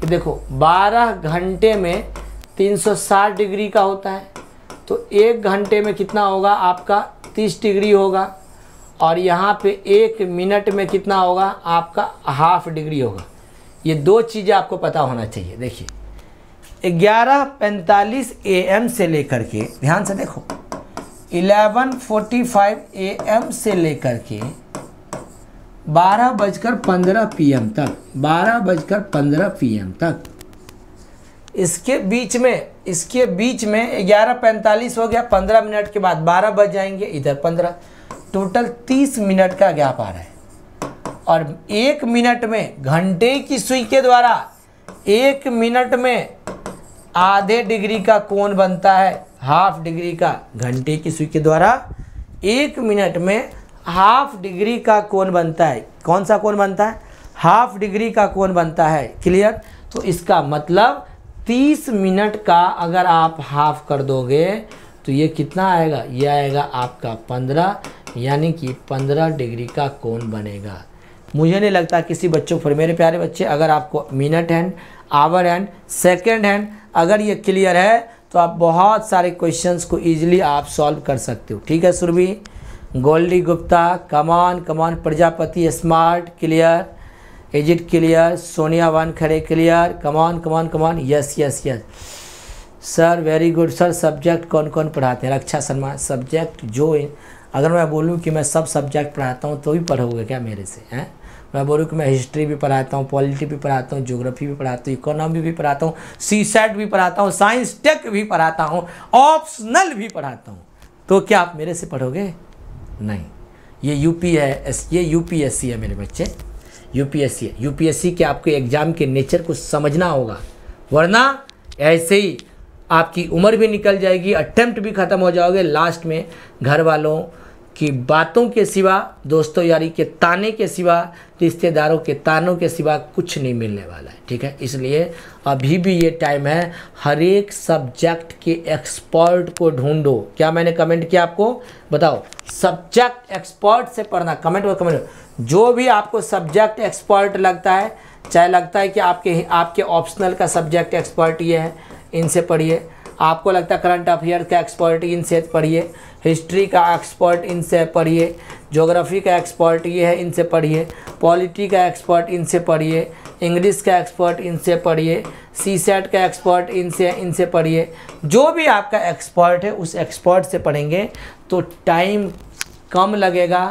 कि देखो 12 घंटे में 360 डिग्री का होता है तो एक घंटे में कितना होगा आपका 30 डिग्री होगा और यहाँ पे एक मिनट में कितना होगा आपका हाफ डिग्री होगा ये दो चीज़ें आपको पता होना चाहिए देखिए ग्यारह पैंतालीस ए एम से लेकर के ध्यान से देखो eleven forty five A M से लेकर के बारह बजकर पंद्रह पी एम तक बारह बजकर पंद्रह पी एम तक इसके बीच में इसके बीच में ग्यारह पैंतालीस हो गया पंद्रह मिनट के बाद बारह बज जाएंगे इधर पंद्रह टोटल तीस मिनट का गैप आ रहा है और एक मिनट में घंटे की सुई के द्वारा एक मिनट में आधे डिग्री का कोण बनता है हाफ डिग्री का घंटे की सुई के द्वारा एक मिनट में हाफ डिग्री का कोण बनता है कौन सा कोण बनता है हाफ डिग्री का कोण बनता है क्लियर तो इसका मतलब 30 मिनट का अगर आप हाफ कर दोगे तो ये कितना आएगा ये आएगा आपका 15 यानी कि 15 डिग्री का कोण बनेगा मुझे नहीं लगता किसी बच्चों पर मेरे प्यारे बच्चे अगर आपको minute hand hour hand second hand अगर ये क्लियर है तो आप बहुत सारे क्वेश्चंस को इजीली आप सॉल्व कर सकते हो ठीक है Surabhi Goldi Gupta come on come on Prajapati smart clear एजिट clear Sonia Wankhede clear come on come on come on yes yes yes sir very good sir subject कौन कौन पढ़ाते हैं रक्षा शर्मा सब्जेक्ट जो अगर मैं बोलूँ कि मैं सब सब्जेक्ट पढ़ाता हूँ तो भी पढ़ोगे क्या मेरे से हैं मैं बोलूँ कि मैं हिस्ट्री भी पढ़ाता हूँ पॉलिटी भी पढ़ाता हूँ ज्योग्राफी भी पढ़ाता हूँ इकोनॉमी भी पढ़ाता हूँ सी सेट भी पढ़ाता हूँ साइंस टेक भी पढ़ाता हूँ ऑप्शनल भी पढ़ाता हूँ तो क्या आप मेरे से पढ़ोगे नहीं ये पी है ये सी है मेरे बच्चे यू सी है सी के आपको एग्ज़ाम के नेचर को समझना होगा वरना ऐसे ही आपकी उम्र भी निकल जाएगी अटैम्प्ट भी ख़त्म हो जाओगे लास्ट में घर वालों कि बातों के सिवा दोस्तों यारी के ताने के सिवा रिश्तेदारों के तानों के सिवा कुछ नहीं मिलने वाला है ठीक है इसलिए अभी भी ये टाइम है हर एक सब्जेक्ट के एक्सपर्ट को ढूंढो क्या मैंने कमेंट किया आपको बताओ सब्जेक्ट एक्सपर्ट से पढ़ना कमेंट और कमेंट जो भी आपको सब्जेक्ट एक्सपर्ट लगता है चाहे लगता है कि आपके आपके ऑप्शनल का सब्जेक्ट एक्सपर्ट ये है इनसे पढ़िए आपको लगता है करंट अफेयर का एक्सपर्ट इनसे पढ़िए हिस्ट्री का एक्सपर्ट इनसे पढ़िए जोग्राफी का एक्सपर्ट ये है इनसे पढ़िए पॉलिटी का एक्सपर्ट इनसे पढ़िए इंग्लिश का एक्सपर्ट इनसे पढ़िए सी सेट का एक्सपर्ट इनसे इनसे पढ़िए जो भी आपका एक्सपर्ट है उस एक्सपर्ट से पढ़ेंगे तो टाइम कम लगेगा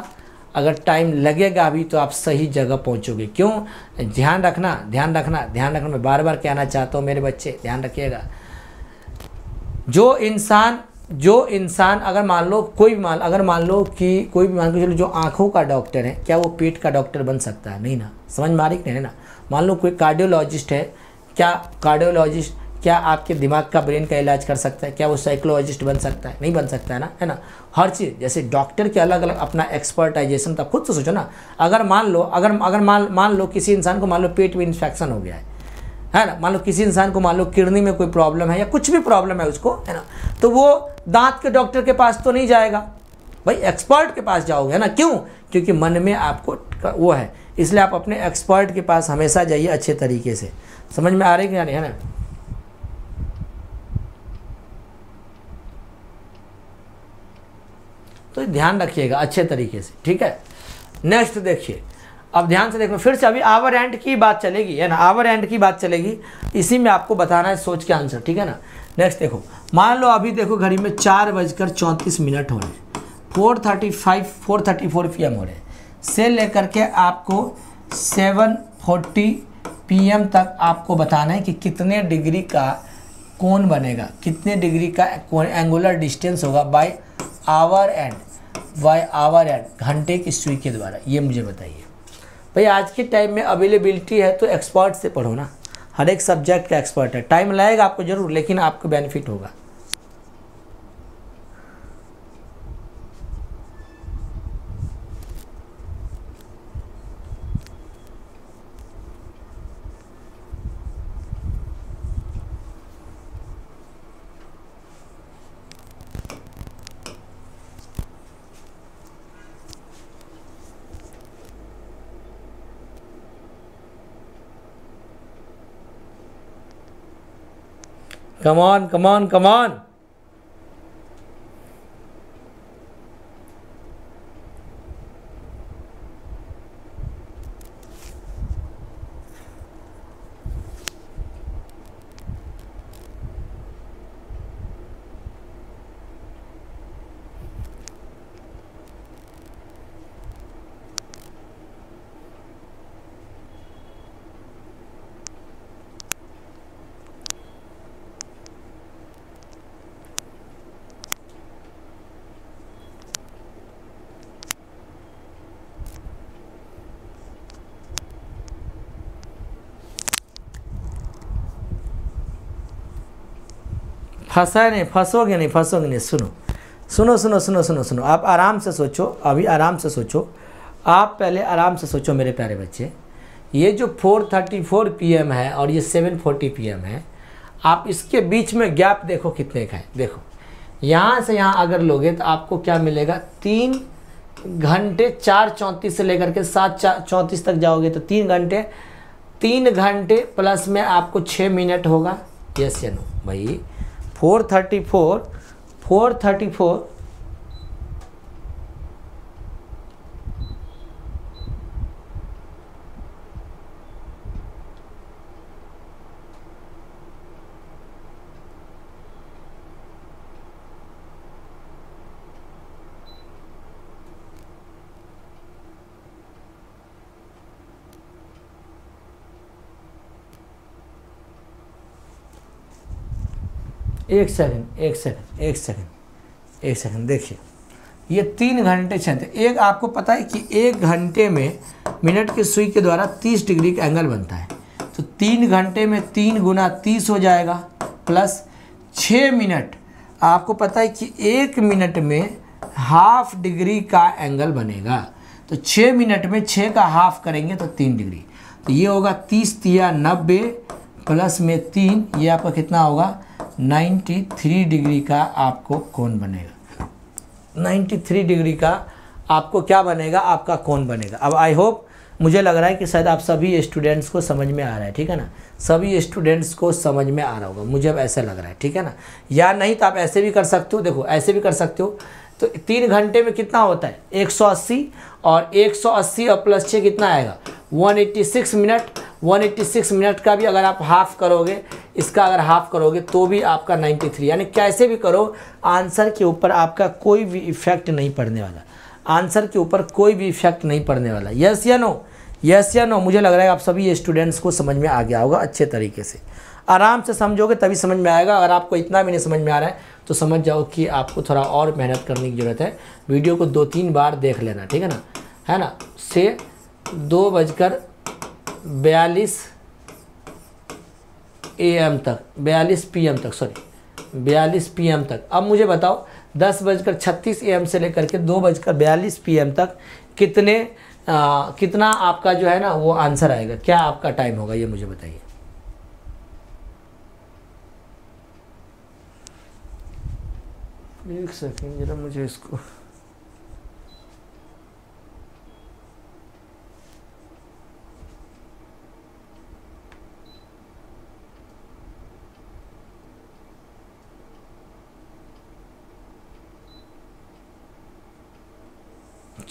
अगर टाइम लगेगा भी तो आप सही जगह पहुंचोगे क्यों ध्यान रखना ध्यान रखना ध्यान रखना मैं बार बार कहना चाहता हूँ मेरे बच्चे ध्यान रखिएगा जो इंसान जो इंसान अगर मान लो कोई भी मान अगर मान लो कि कोई भी मान के चलो जो आँखों का डॉक्टर है क्या वो पेट का डॉक्टर बन सकता है नहीं ना समझ मारिक नहीं नहीं ना मान लो कोई कार्डियोलॉजिस्ट है क्या कार्डियोलॉजिस्ट क्या आपके दिमाग का ब्रेन का इलाज कर सकता है क्या वो साइकोलॉजिस्ट बन सकता है नहीं बन सकता है ना है ना हर चीज़ जैसे डॉक्टर के अलग अलग अपना एक्सपर्टाइजेशन था खुद से सोचो ना अगर मान लो अगर अगर मान मान लो किसी इंसान को मान लो पेट में इन्फेक्शन हो गया है है ना मान लो किसी इंसान को मान लो किडनी में कोई प्रॉब्लम है या कुछ भी प्रॉब्लम है उसको है ना तो वो दांत के डॉक्टर के पास तो नहीं जाएगा भाई एक्सपर्ट के पास जाओगे है ना क्यों क्योंकि मन में आपको वो है इसलिए आप अपने एक्सपर्ट के पास हमेशा जाइए अच्छे तरीके से समझ में आ रही है नहीं है ना तो ध्यान रखिएगा अच्छे तरीके से ठीक है नेक्स्ट देखिए अब ध्यान से देखना फिर से अभी आवर एंड की बात चलेगी है ना आवर एंड की बात चलेगी इसी में आपको बताना है सोच के आंसर ठीक है ना नेक्स्ट देखो मान लो अभी देखो घड़ी में चार बजकर चौंतीस मिनट हो रहे हैं four thirty five four thirty four P M हो रहे हैं से लेकर के आपको सेवन फोर्टी पी एम तक आपको बताना है कि कितने डिग्री का कौन बनेगा कितने डिग्री का एंगुलर डिस्टेंस होगा by hour hand by hour hand घंटे की सुई के द्वारा ये मुझे बताइए भाई आज के टाइम में अवेलेबिलिटी है तो एक्सपर्ट से पढ़ो ना हर एक सब्जेक्ट का एक्सपर्ट है टाइम लगेगा आपको ज़रूर लेकिन आपको बेनिफिट होगा Come on, come on, come on. फंसा नहीं फंसोगे नहीं फंसोगे नहीं सुनो सुनो सुनो सुनो सुनो सुनो आप आराम से सोचो अभी आराम से सोचो आप पहले आराम से सोचो मेरे प्यारे बच्चे ये जो 4:34 एम है और ये 7:40 एम है आप इसके बीच में गैप देखो कितने का है देखो यहाँ से यहाँ अगर लोगे तो आपको क्या मिलेगा तीन घंटे चार चौंतीस से लेकर के सात चार चौंतीस तक जाओगे तो तीन घंटे तीन घंटे प्लस में आपको छः मिनट होगा यस या नो भाई 434 434 एक सेकंड एक सेकंड एक सेकंड एक सेकंड देखिए ये तीन घंटे क्षेत्र एक आपको पता है कि एक घंटे में मिनट के सुई के द्वारा तीस डिग्री का एंगल बनता है तो तीन घंटे में तीन गुना तीस हो जाएगा प्लस छः मिनट आपको पता है कि एक मिनट में हाफ डिग्री का एंगल बनेगा तो छः मिनट में छः का हाफ करेंगे तो तीन डिग्री तो ये होगा तीस तिया नब्बे प्लस में तीन ये आपका कितना होगा 93 डिग्री का आपको कौन बनेगा 93 डिग्री का आपको क्या बनेगा आपका कौन बनेगा अब आई होप मुझे लग रहा है कि शायद आप सभी स्टूडेंट्स को समझ में आ रहा है ठीक है ना सभी स्टूडेंट्स को समझ में आ रहा होगा मुझे अब ऐसा लग रहा है ठीक है ना या नहीं तो आप ऐसे भी कर सकते हो देखो ऐसे भी कर सकते हो तो तीन घंटे में कितना होता है 180 और 180 और प्लस छः कितना आएगा 186 मिनट 186 मिनट का भी अगर आप हाफ़ करोगे इसका अगर हाफ़ करोगे तो भी आपका 93 यानी कैसे भी करो आंसर के ऊपर आपका कोई भी इफ़ेक्ट नहीं पड़ने वाला आंसर के ऊपर कोई भी इफ़ेक्ट नहीं पड़ने वाला यस या नो यस या नो मुझे लग रहा है आप सभी स्टूडेंट्स को समझ में आ गया होगा अच्छे तरीके से आराम से समझोगे तभी समझ में आएगा अगर आपको इतना भी नहीं समझ में आ रहा है तो समझ जाओ कि आपको थोड़ा और मेहनत करने की ज़रूरत है वीडियो को दो तीन बार देख लेना ठीक है ना है ना से दो बजकर बयालीस ए एम तक बयालीस पी एम तक सॉरी बयालीस पी एम तक अब मुझे बताओ दस बजकर छत्तीस ए एम से लेकर के दो बजकर बयालीस पी एम तक कितने आ, कितना आपका जो है ना वो आंसर आएगा क्या आपका टाइम होगा ये मुझे बताइए एक सेकेंड जरा मुझे इसको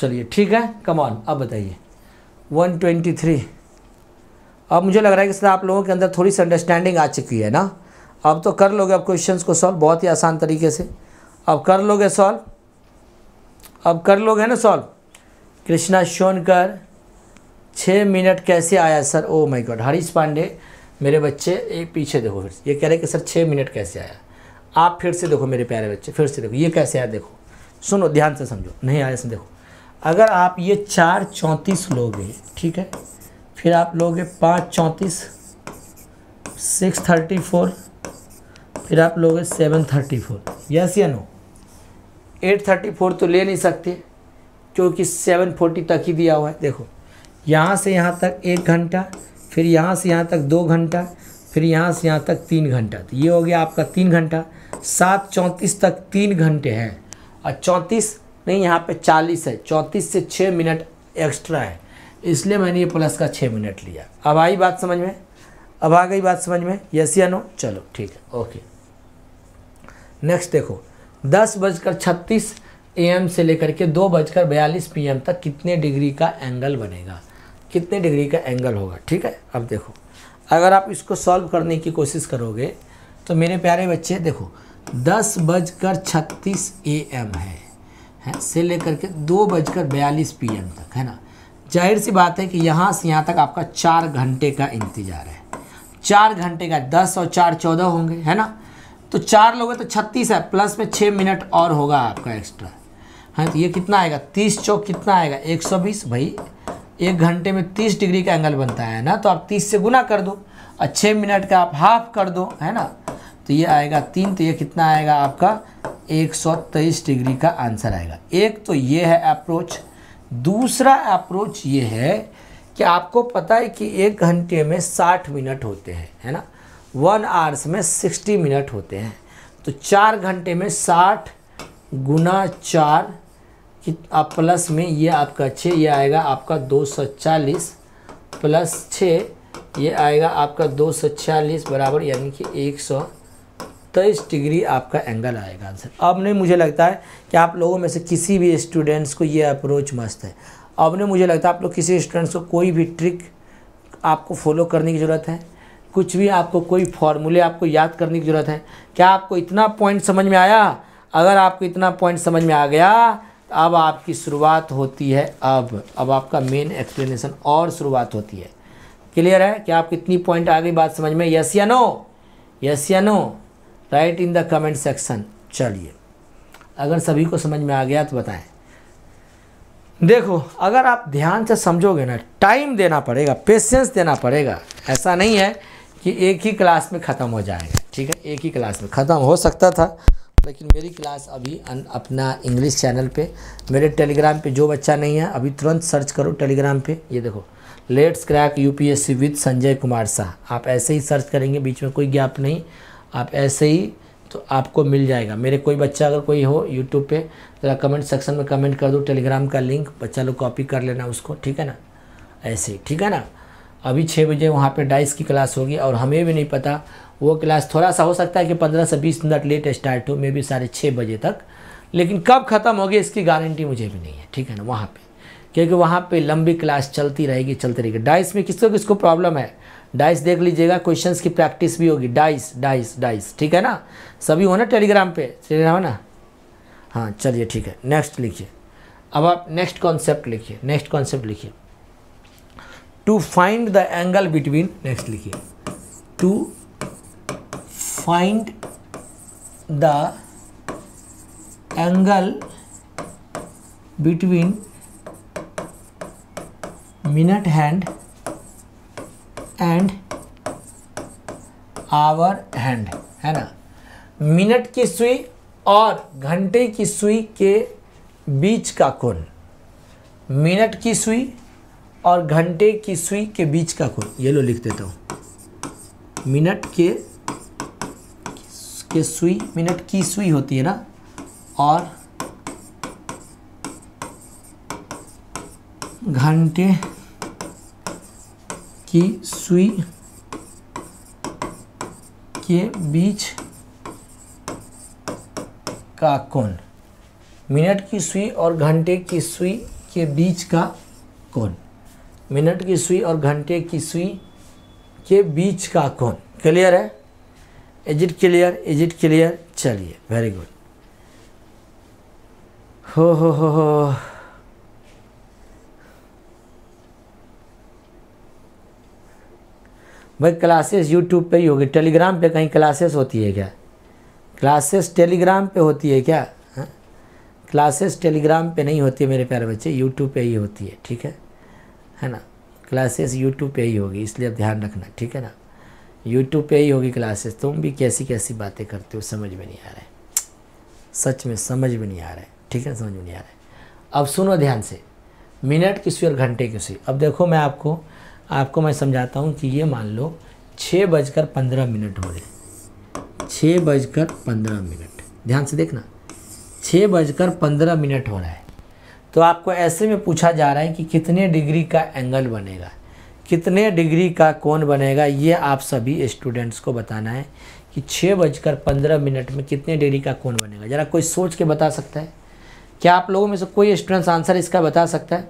चलिए ठीक है कमान अब बताइए 123 अब मुझे लग रहा है कि सर आप लोगों के अंदर थोड़ी सी अंडरस्टैंडिंग आ चुकी है ना अब तो कर लोगे अब क्वेश्चन को सॉल्व बहुत ही आसान तरीके से अब कर लोगे सॉल्व अब कर लोगे ना सॉल्व कृष्णा शोनकर छः मिनट कैसे आया sir oh my god Harish Pandey मेरे बच्चे ये पीछे देखो फिर ये कह रहे कि सर छः मिनट कैसे आया आप फिर से देखो मेरे प्यारे बच्चे फिर से देखो ये कैसे आया देखो सुनो ध्यान से समझो नहीं आया से देखो अगर आप ये चार चौंतीस लोगे ठीक है फिर आप लोगे पाँच चौंतीस सिक्स थर्टी फोर फिर आप लोगे सेवन थर्टी फोर यस या नो एट थर्टी फोर तो ले नहीं सकते क्योंकि सेवन फोर्टी तक ही दिया हुआ है देखो यहाँ से यहाँ तक एक घंटा फिर यहाँ से यहाँ तक दो घंटा फिर यहाँ से यहाँ तक तीन घंटा तो ये हो गया आपका तीन घंटा सात चौंतीस तक तीन घंटे हैं और चौंतीस नहीं यहाँ पे 40 है 34 से 6 मिनट एक्स्ट्रा है इसलिए मैंने ये प्लस का 6 मिनट लिया अब आई बात समझ में अब आ गई बात समझ में यस या नो चलो ठीक है ओके नेक्स्ट देखो दस बजकर छत्तीस ए से लेकर के दो बजकर बयालीस पी तक कितने डिग्री का एंगल बनेगा कितने डिग्री का एंगल होगा ठीक है अब देखो अगर आप इसको सॉल्व करने की कोशिश करोगे तो मेरे प्यारे बच्चे देखो दस बजकर छत्तीस ए है है से लेकर के दो बजकर बयालीस पी तक है ना जाहिर सी बात है कि यहाँ से यहाँ तक आपका चार घंटे का इंतज़ार है चार घंटे का दस और चार चौदह होंगे है ना तो चार लोग तो छत्तीस है प्लस में छः मिनट और होगा आपका एक्स्ट्रा है हाँ, तो ये कितना आएगा तीस चौक कितना आएगा एक सौ बीस भाई एक घंटे में तीस डिग्री का एंगल बनता है ना तो आप तीस से गुना कर दो और छः मिनट का आप हाफ कर दो है ना तो ये आएगा तीन तो ये कितना आएगा आपका 123 डिग्री का आंसर आएगा एक तो ये है अप्रोच दूसरा अप्रोच ये है कि आपको पता है कि एक घंटे में 60 मिनट होते हैं है ना वन आवर्स में 60 मिनट होते हैं तो चार घंटे में 60 गुना चार प्लस में ये आपका छः ये आएगा आपका 240 प्लस छः ये आएगा आपका 240 बराबर यानी कि सौ तेईस डिग्री आपका एंगल आएगा आंसर अब नहीं मुझे लगता है कि आप लोगों में से किसी भी स्टूडेंट्स को ये अप्रोच मस्त है अब नहीं मुझे लगता है आप लोग किसी स्टूडेंट्स को कोई भी ट्रिक आपको फॉलो करने की ज़रूरत है कुछ भी आपको कोई फॉर्मूले आपको याद करने की ज़रूरत है क्या आपको इतना पॉइंट समझ में आया अगर आपको इतना पॉइंट समझ में आ गया तो अब आपकी शुरुआत होती है अब अब आपका मेन एक्सप्लेनेशन और शुरुआत होती है क्लियर है क्या आपको इतनी पॉइंट आ गई बात समझ में यस या नो यस या no write in the comment section चलिए अगर सभी को समझ में आ गया तो बताएं देखो अगर आप ध्यान से समझोगे ना टाइम देना पड़ेगा पेशेंस देना पड़ेगा ऐसा नहीं है कि एक ही क्लास में ख़त्म हो जाएगा ठीक है एक ही क्लास में ख़त्म हो सकता था लेकिन मेरी क्लास अभी अन, अपना इंग्लिश चैनल पे मेरे टेलीग्राम पे जो बच्चा नहीं है अभी तुरंत सर्च करो टेलीग्राम पे ये देखो let's crack UPSC with Sanjay Kumar Shah आप ऐसे ही सर्च करेंगे बीच में कोई गैप नहीं आप ऐसे ही तो आपको मिल जाएगा मेरे कोई बच्चा अगर कोई हो यूट्यूब पे ज़रा कमेंट सेक्शन में कमेंट कर दो टेलीग्राम का लिंक बच्चा लोग कॉपी कर लेना उसको ठीक है ना ऐसे ही ठीक है ना अभी छः बजे वहाँ पे डाइस की क्लास होगी और हमें भी नहीं पता वो क्लास थोड़ा सा हो सकता है कि पंद्रह से बीस मिनट लेट स्टार्ट हो मे बी साढ़े छः बजे तक लेकिन कब ख़त्म होगी इसकी गारंटी मुझे भी नहीं है ठीक है ना वहाँ पर क्योंकि वहाँ पर लंबी क्लास चलती रहेगी चलती रहेगी डाइस में किसको किसको प्रॉब्लम है डाइस देख लीजिएगा क्वेश्चंस की प्रैक्टिस भी होगी डाइस डाइस डाइस ठीक है ना सभी हो ना टेलीग्राम पे टेलीग्राम है ना हाँ चलिए ठीक है नेक्स्ट लिखिए अब आप नेक्स्ट कॉन्सेप्ट लिखिए नेक्स्ट कॉन्सेप्ट लिखिए to find the angle between next लिखिए to find the angle between minute hand and hour hand है ना मिनट की सुई और घंटे की सुई के बीच का कोण मिनट की सुई और घंटे की सुई के बीच का कोण ये लो लिख देता हूँ मिनट के के सुई मिनट की सुई होती है ना और घंटे की सुई के बीच का कोण मिनट की सुई और घंटे की सुई के बीच का कोण मिनट की सुई और घंटे की सुई के बीच का कोण क्लियर है is it clear is it clear चलिए वेरी गुड हो हो हो हो भाई क्लासेस यूट्यूब पे ही होगी टेलीग्राम पे कहीं क्लासेस होती है क्या क्लासेस टेलीग्राम पे होती है क्या क्लासेस हाँ? टेलीग्राम पे नहीं होती मेरे प्यारे बच्चे यूट्यूब पे ही होती है ठीक है है ना क्लासेस यूट्यूब पे ही होगी इसलिए अब ध्यान रखना ठीक है ना यूट्यूब पे ही होगी क्लासेस तुम भी कैसी कैसी बातें करते हो समझ में नहीं आ रहा है सच में समझ में नहीं आ रहा है ठीक है समझ में नहीं आ रहा है अब सुनो ध्यान से मिनट किसी और घंटे किसी अब देखो मैं आपको आपको मैं समझाता हूँ कि ये मान लो छः बजकर पंद्रह मिनट हो रहे छः बजकर पंद्रह मिनट ध्यान से देखना छः बजकर पंद्रह मिनट हो रहा है तो आपको ऐसे में पूछा जा रहा है कि कितने डिग्री का एंगल बनेगा कितने डिग्री का कोण बनेगा ये आप सभी स्टूडेंट्स को बताना है कि छः बजकर पंद्रह मिनट में कितने डिग्री का कोण बनेगा ज़रा कोई सोच के बता सकता है क्या आप लोगों में से कोई स्टूडेंट्स आंसर इसका बता सकता है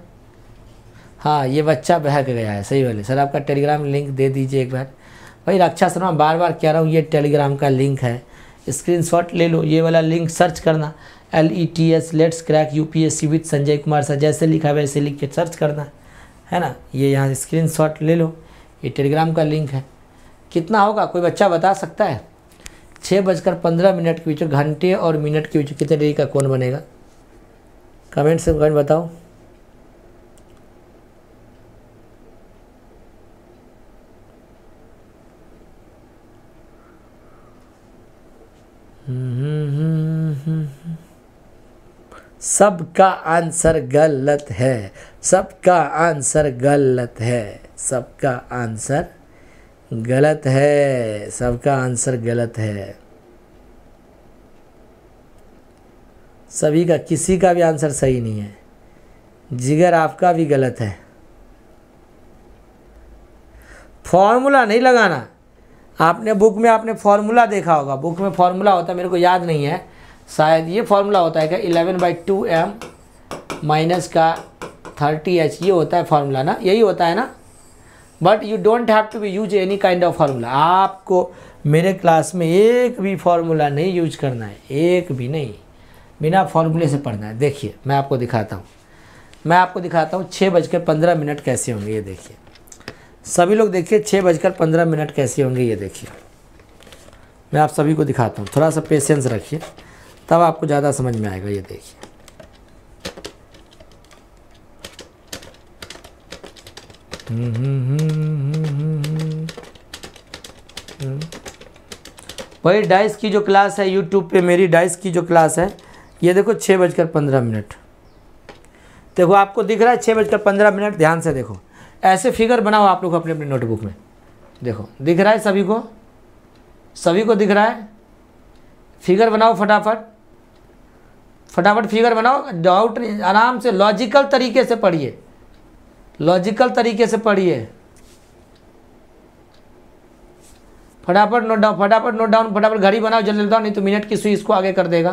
हाँ ये बच्चा बहक गया है सही बोले सर आपका टेलीग्राम लिंक दे दीजिए एक बार भाई रक्षा शर्मा बार बार कह रहा हूँ ये टेलीग्राम का लिंक है स्क्रीनशॉट ले लो ये वाला लिंक सर्च करना L E T S let's crack U P S C with Sanjay Kumar sir जैसे लिखा है वैसे लिख के सर्च करना है ना ये यहाँ स्क्रीन शॉट ले लो ये टेलीग्राम का लिंक है कितना होगा कोई बच्चा बता सकता है छः बजकर पंद्रह मिनट के बीच घंटे और मिनट के बीच कितने देरी का कौन बनेगा कमेंट से कमेंट बताओ सबका आंसर गलत है सबका आंसर गलत है सबका आंसर गलत है सबका आंसर गलत है सभी का किसी का भी आंसर सही नहीं है जिगर आपका भी गलत है फॉर्मूला नहीं लगाना आपने बुक में आपने फार्मूला देखा होगा बुक में फार्मूला होता है मेरे को याद नहीं है शायद ये फार्मूला होता है क्या eleven by two M minus का थर्टी एच ये होता है फार्मूला ना यही होता है ना but you don't have to be use any kind of formula आपको मेरे क्लास में एक भी फार्मूला नहीं यूज करना है एक भी नहीं बिना फार्मूले से पढ़ना है देखिए मैं आपको दिखाता हूँ मैं आपको दिखाता हूँ छः बज पंद्रह मिनट कैसे होंगे ये देखिए सभी लोग देखिए छः बजकर पंद्रह मिनट कैसे होंगे ये देखिए मैं आप सभी को दिखाता हूँ थोड़ा सा पेशेंस रखिए तब आपको ज़्यादा समझ में आएगा ये देखिए वही हम्म, डाइस हम्म, हम्म, की जो क्लास है यूट्यूब पे मेरी डाइस की जो क्लास है ये देखो छः बजकर पंद्रह मिनट देखो आपको दिख रहा है छः बजकर पंद्रह मिनट ध्यान से देखो ऐसे फिगर बनाओ आप लोग अपने अपने नोटबुक में देखो दिख रहा है सभी को सभी को दिख रहा है फिगर बनाओ फटाफट फटाफट फिगर बनाओ डाउट आराम से लॉजिकल तरीके से पढ़िए लॉजिकल तरीके से पढ़िए फटाफट नोट डाउन फटाफट नोट डाउन फटाफट घड़ी बनाओ जल्दी बताओ नहीं तो मिनट की सुई इसको आगे कर देगा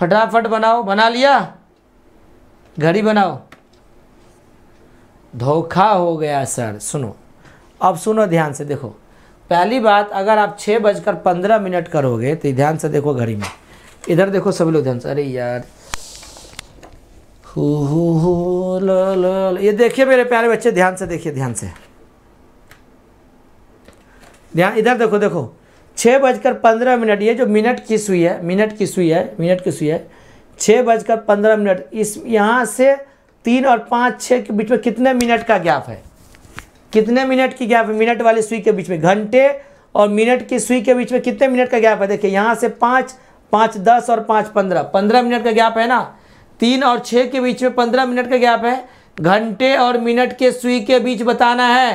फटाफट बनाओ बना लिया घड़ी बनाओ धोखा हो गया सर सुनो अब सुनो ध्यान से देखो पहली बात अगर आप छः बजकर पंद्रह मिनट करोगे तो ध्यान से देखो घड़ी में इधर देखो सभी लोग ध्यान से अरे यार हो हो हो ये देखिए मेरे प्यारे बच्चे ध्यान से देखिए ध्यान से ध्यान इधर देखो देखो छः बजकर पंद्रह मिनट ये जो मिनट की सुई है मिनट की सुई है मिनट की सुई है छः बजकर पंद्रह मिनट इस यहाँ से तीन और पाँच छः के बीच में कितने मिनट का गैप है कितने मिनट की गैप है मिनट वाले सुई के बीच में घंटे और मिनट की सुई के बीच में कितने मिनट का गैप है देखिए यहाँ से पाँच पाँच दस और पाँच पंद्रह पंद्रह मिनट का गैप है ना तीन और छः के बीच में पंद्रह मिनट का गैप है घंटे और मिनट के सुई के बीच बताना है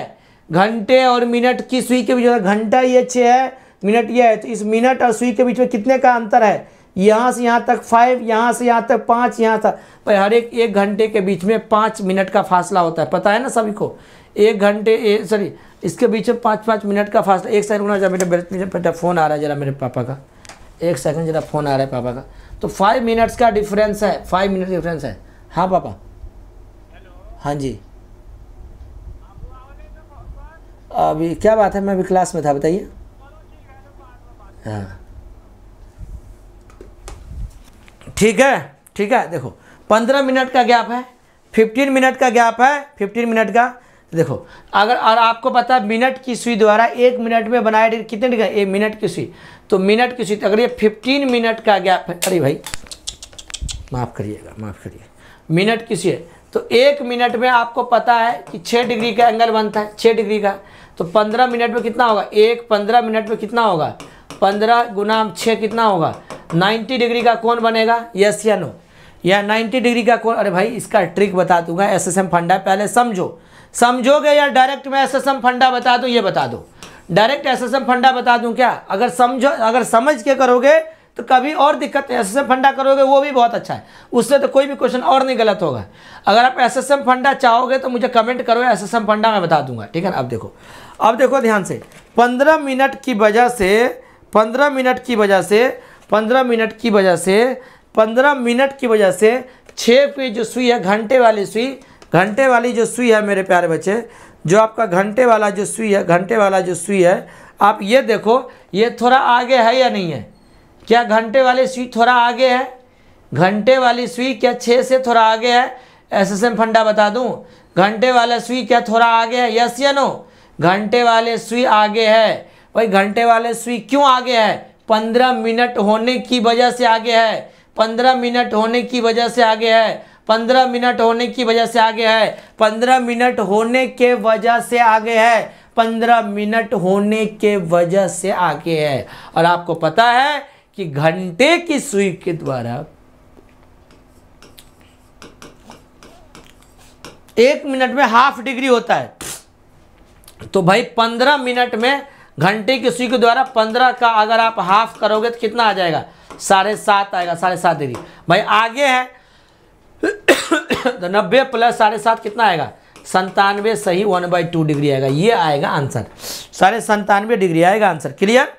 घंटे और मिनट की सुई के बीच घंटा ये छः है मिनट ये है तो इस मिनट और सुई के बीच में कितने का अंतर है यहाँ से यहाँ तक फाइव यहाँ से यहाँ तक पाँच यहाँ तक भाई हर एक एक घंटे के बीच में पाँच मिनट का फासला होता है पता है ना सभी को एक घंटे सॉरी इसके बीच में पाँच पाँच मिनट का फासला एक सेकंड जरा मेरे बेटा फ़ोन आ रहा है जरा मेरे पापा का एक सेकंड जरा फ़ोन आ रहा है पापा का तो फाइव मिनट्स का डिफरेंस है फाइव मिनट डिफरेंस है हाँ पापा हाँ जी अभी क्या बात है मैं अभी क्लास में था बताइए तो हाँ ठीक है ठीक है देखो पंद्रह मिनट का गैप है फिफ्टीन मिनट का गैप है फिफ्टीन मिनट का देखो अगर और आपको पता है मिनट की सुई द्वारा एक मिनट में बनाया कितने डिग्री एक मिनट की सुई तो मिनट की सुई तो अगर ये फिफ्टीन मिनट का गैप है अरे भाई माफ़ करिएगा माफ़ करिए मिनट की सुई तो एक मिनट में आपको पता है कि छः डिग्री का एंगल बनता है छः डिग्री का तो पंद्रह मिनट में कितना होगा एक पंद्रह मिनट में कितना होगा पंद्रह गुना छः कितना होगा नाइन्टी डिग्री का कौन बनेगा यस या नो या नाइन्टी डिग्री का कौन अरे भाई इसका ट्रिक बता दूंगा एस एस एम फंडा पहले समझो समझोगे या डायरेक्ट मैं एस एस एम फंडा बता दूँ ये बता दो डायरेक्ट एस एस एम फंडा बता दूँ क्या अगर समझो अगर समझ के करोगे तो कभी और दिक्कत एस एस एम फंडा करोगे वो भी बहुत अच्छा है उससे तो कोई भी क्वेश्चन और नहीं गलत होगा अगर आप एस एस एम फंडा चाहोगे तो मुझे कमेंट करो एस एस एम फंडा मैं बता दूंगा ठीक है ना अब देखो अब देखो ध्यान से पंद्रह मिनट की वजह से पंद्रह मिनट की वजह से पंद्रह मिनट की वजह से पंद्रह मिनट की वजह से छः पे जो सुई है घंटे वाली सुई घंटे वाली जो सुई है मेरे प्यारे बच्चे जो आपका घंटे वाला जो सुई है घंटे वाला जो सुई है आप ये देखो ये थोड़ा आगे है या नहीं है क्या घंटे वाली सुई थोड़ा आगे है घंटे वाली सुई क्या छः से थोड़ा आगे है एस एस एम फंडा बता दूँ घंटे वाला सुई क्या थोड़ा आगे है यस या नो घंटे वाले सुई आगे है भाई घंटे वाले सुई क्यों आगे है पंद्रह मिनट होने की वजह से आगे है पंद्रह मिनट होने की वजह से आगे है पंद्रह मिनट होने की वजह से आगे है पंद्रह मिनट होने के वजह से आगे है पंद्रह मिनट होने के वजह से आगे है और आपको पता है कि घंटे की सुई के द्वारा एक मिनट में हाफ डिग्री होता है तो भाई पंद्रह मिनट में घंटे की सुई के द्वारा पंद्रह का अगर आप हाफ करोगे तो कितना आ जाएगा साढ़े सात आएगा साढ़े सात डिग्री भाई आगे है (coughs) तो नब्बे प्लस साढ़े सात कितना आएगा संतानवे सही वन बाई टू डिग्री आएगा ये आएगा आंसर साढ़े संतानवे डिग्री आएगा आंसर क्लियर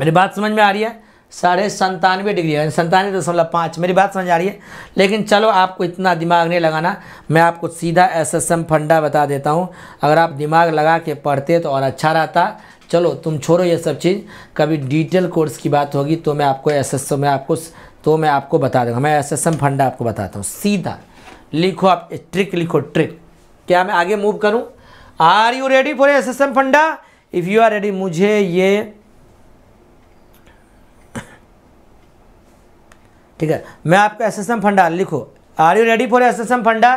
मेरी बात समझ में आ रही है साढ़े संतानवे डिग्री यानी संतानवे दशमलव पाँच मेरी बात समझ आ रही है लेकिन चलो आपको इतना दिमाग नहीं लगाना मैं आपको सीधा एसएसएम फंडा बता देता हूँ अगर आप दिमाग लगा के पढ़ते तो और अच्छा रहता चलो तुम छोड़ो ये सब चीज़ कभी डिटेल कोर्स की बात होगी तो मैं आपको एस में आपको तो मैं आपको बता दूँगा मैं एस फंडा आपको बताता हूँ सीधा लिखो आप ट्रिक लिखो ट्रिक क्या मैं आगे मूव करूँ are you ready for S फंडा इफ़ यू आर रेडी मुझे ये ठीक है मैं आपका एस एस एम फंडा लिखो are you ready for S S M फंडा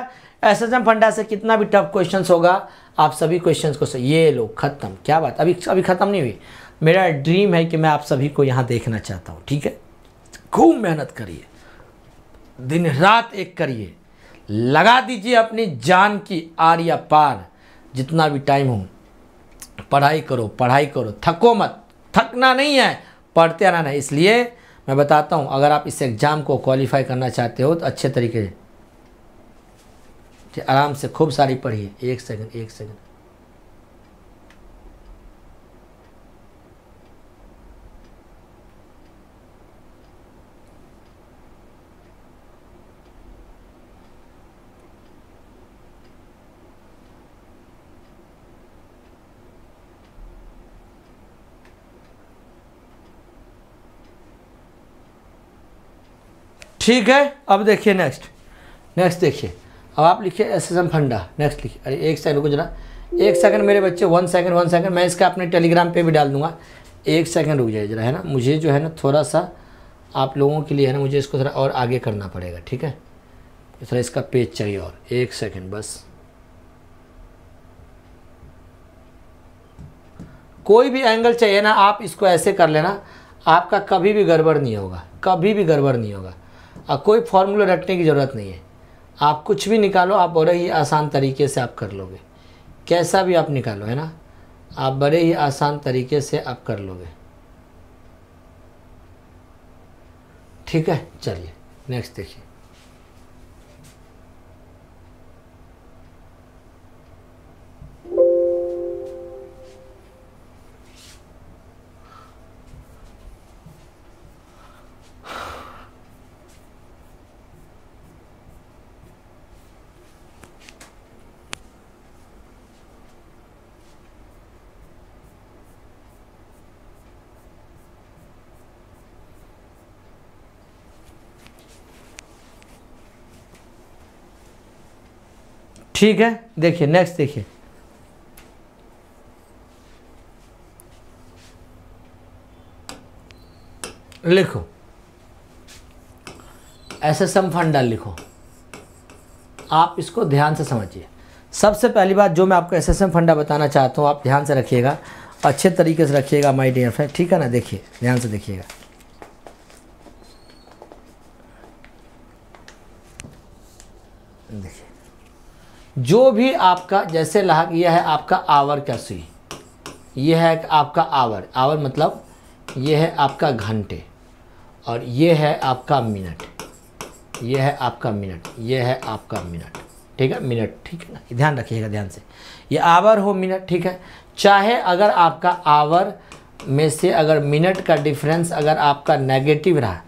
एस एस एम फंडा से कितना भी टफ क्वेश्चन होगा आप सभी क्वेश्चन को ये लो खत्म क्या बात अभी अभी ख़त्म नहीं हुई मेरा ड्रीम है कि मैं आप सभी को यहाँ देखना चाहता हूँ ठीक है खूब मेहनत करिए दिन रात एक करिए लगा दीजिए अपनी जान की आर या पार जितना भी टाइम हो पढ़ाई करो पढ़ाई करो थको मत थकना नहीं है पढ़ते रहना नहीं इसलिए मैं बताता हूँ अगर आप इस एग्ज़ाम को क्वालिफाई करना चाहते हो तो अच्छे तरीके से आराम से खूब सारी पढ़िए एक सेकंड एक सेकंड ठीक है अब देखिए नेक्स्ट नेक्स्ट देखिए अब आप लिखिए एस एस एम फंडा नेक्स्ट लिखिए अरे एक सेकंड रुको जरा एक सेकंड मेरे बच्चे वन सेकंड वन सेकंड मैं इसका अपने टेलीग्राम पे भी डाल दूंगा एक सेकंड रुक जाए जरा है ना मुझे जो है ना थोड़ा सा आप लोगों के लिए है ना मुझे इसको थोड़ा और आगे करना पड़ेगा ठीक है थोड़ा तो इसका पेज चाहिए और एक सेकेंड बस कोई भी एंगल चाहिए ना आप इसको ऐसे कर लेना आपका कभी भी गड़बड़ नहीं होगा कभी भी गड़बड़ नहीं होगा और कोई फार्मूला रटने की ज़रूरत नहीं है आप कुछ भी निकालो आप बड़े ही आसान तरीके से आप कर लोगे कैसा भी आप निकालो है ना आप बड़े ही आसान तरीके से आप कर लोगे ठीक है चलिए नेक्स्ट देखिए ठीक है देखिए नेक्स्ट देखिए लिखो ऐसे सम फंडा लिखो आप इसको ध्यान से समझिए सबसे पहली बात जो मैं आपको एस एस एम फंडा बताना चाहता हूँ आप ध्यान से रखिएगा अच्छे तरीके से रखिएगा माय डियर फ्रेंड ठीक है ना देखिए ध्यान से देखिएगा जो भी आपका जैसे लहा यह है आपका आवर का सुई यह है आपका आवर आवर मतलब यह है आपका घंटे और यह है आपका मिनट यह है आपका मिनट यह है आपका मिनट ठीक है मिनट ठीक है ना ध्यान रखिएगा ध्यान से ये आवर हो मिनट ठीक है चाहे अगर आपका आवर में से अगर मिनट का डिफरेंस अगर आपका नेगेटिव रहा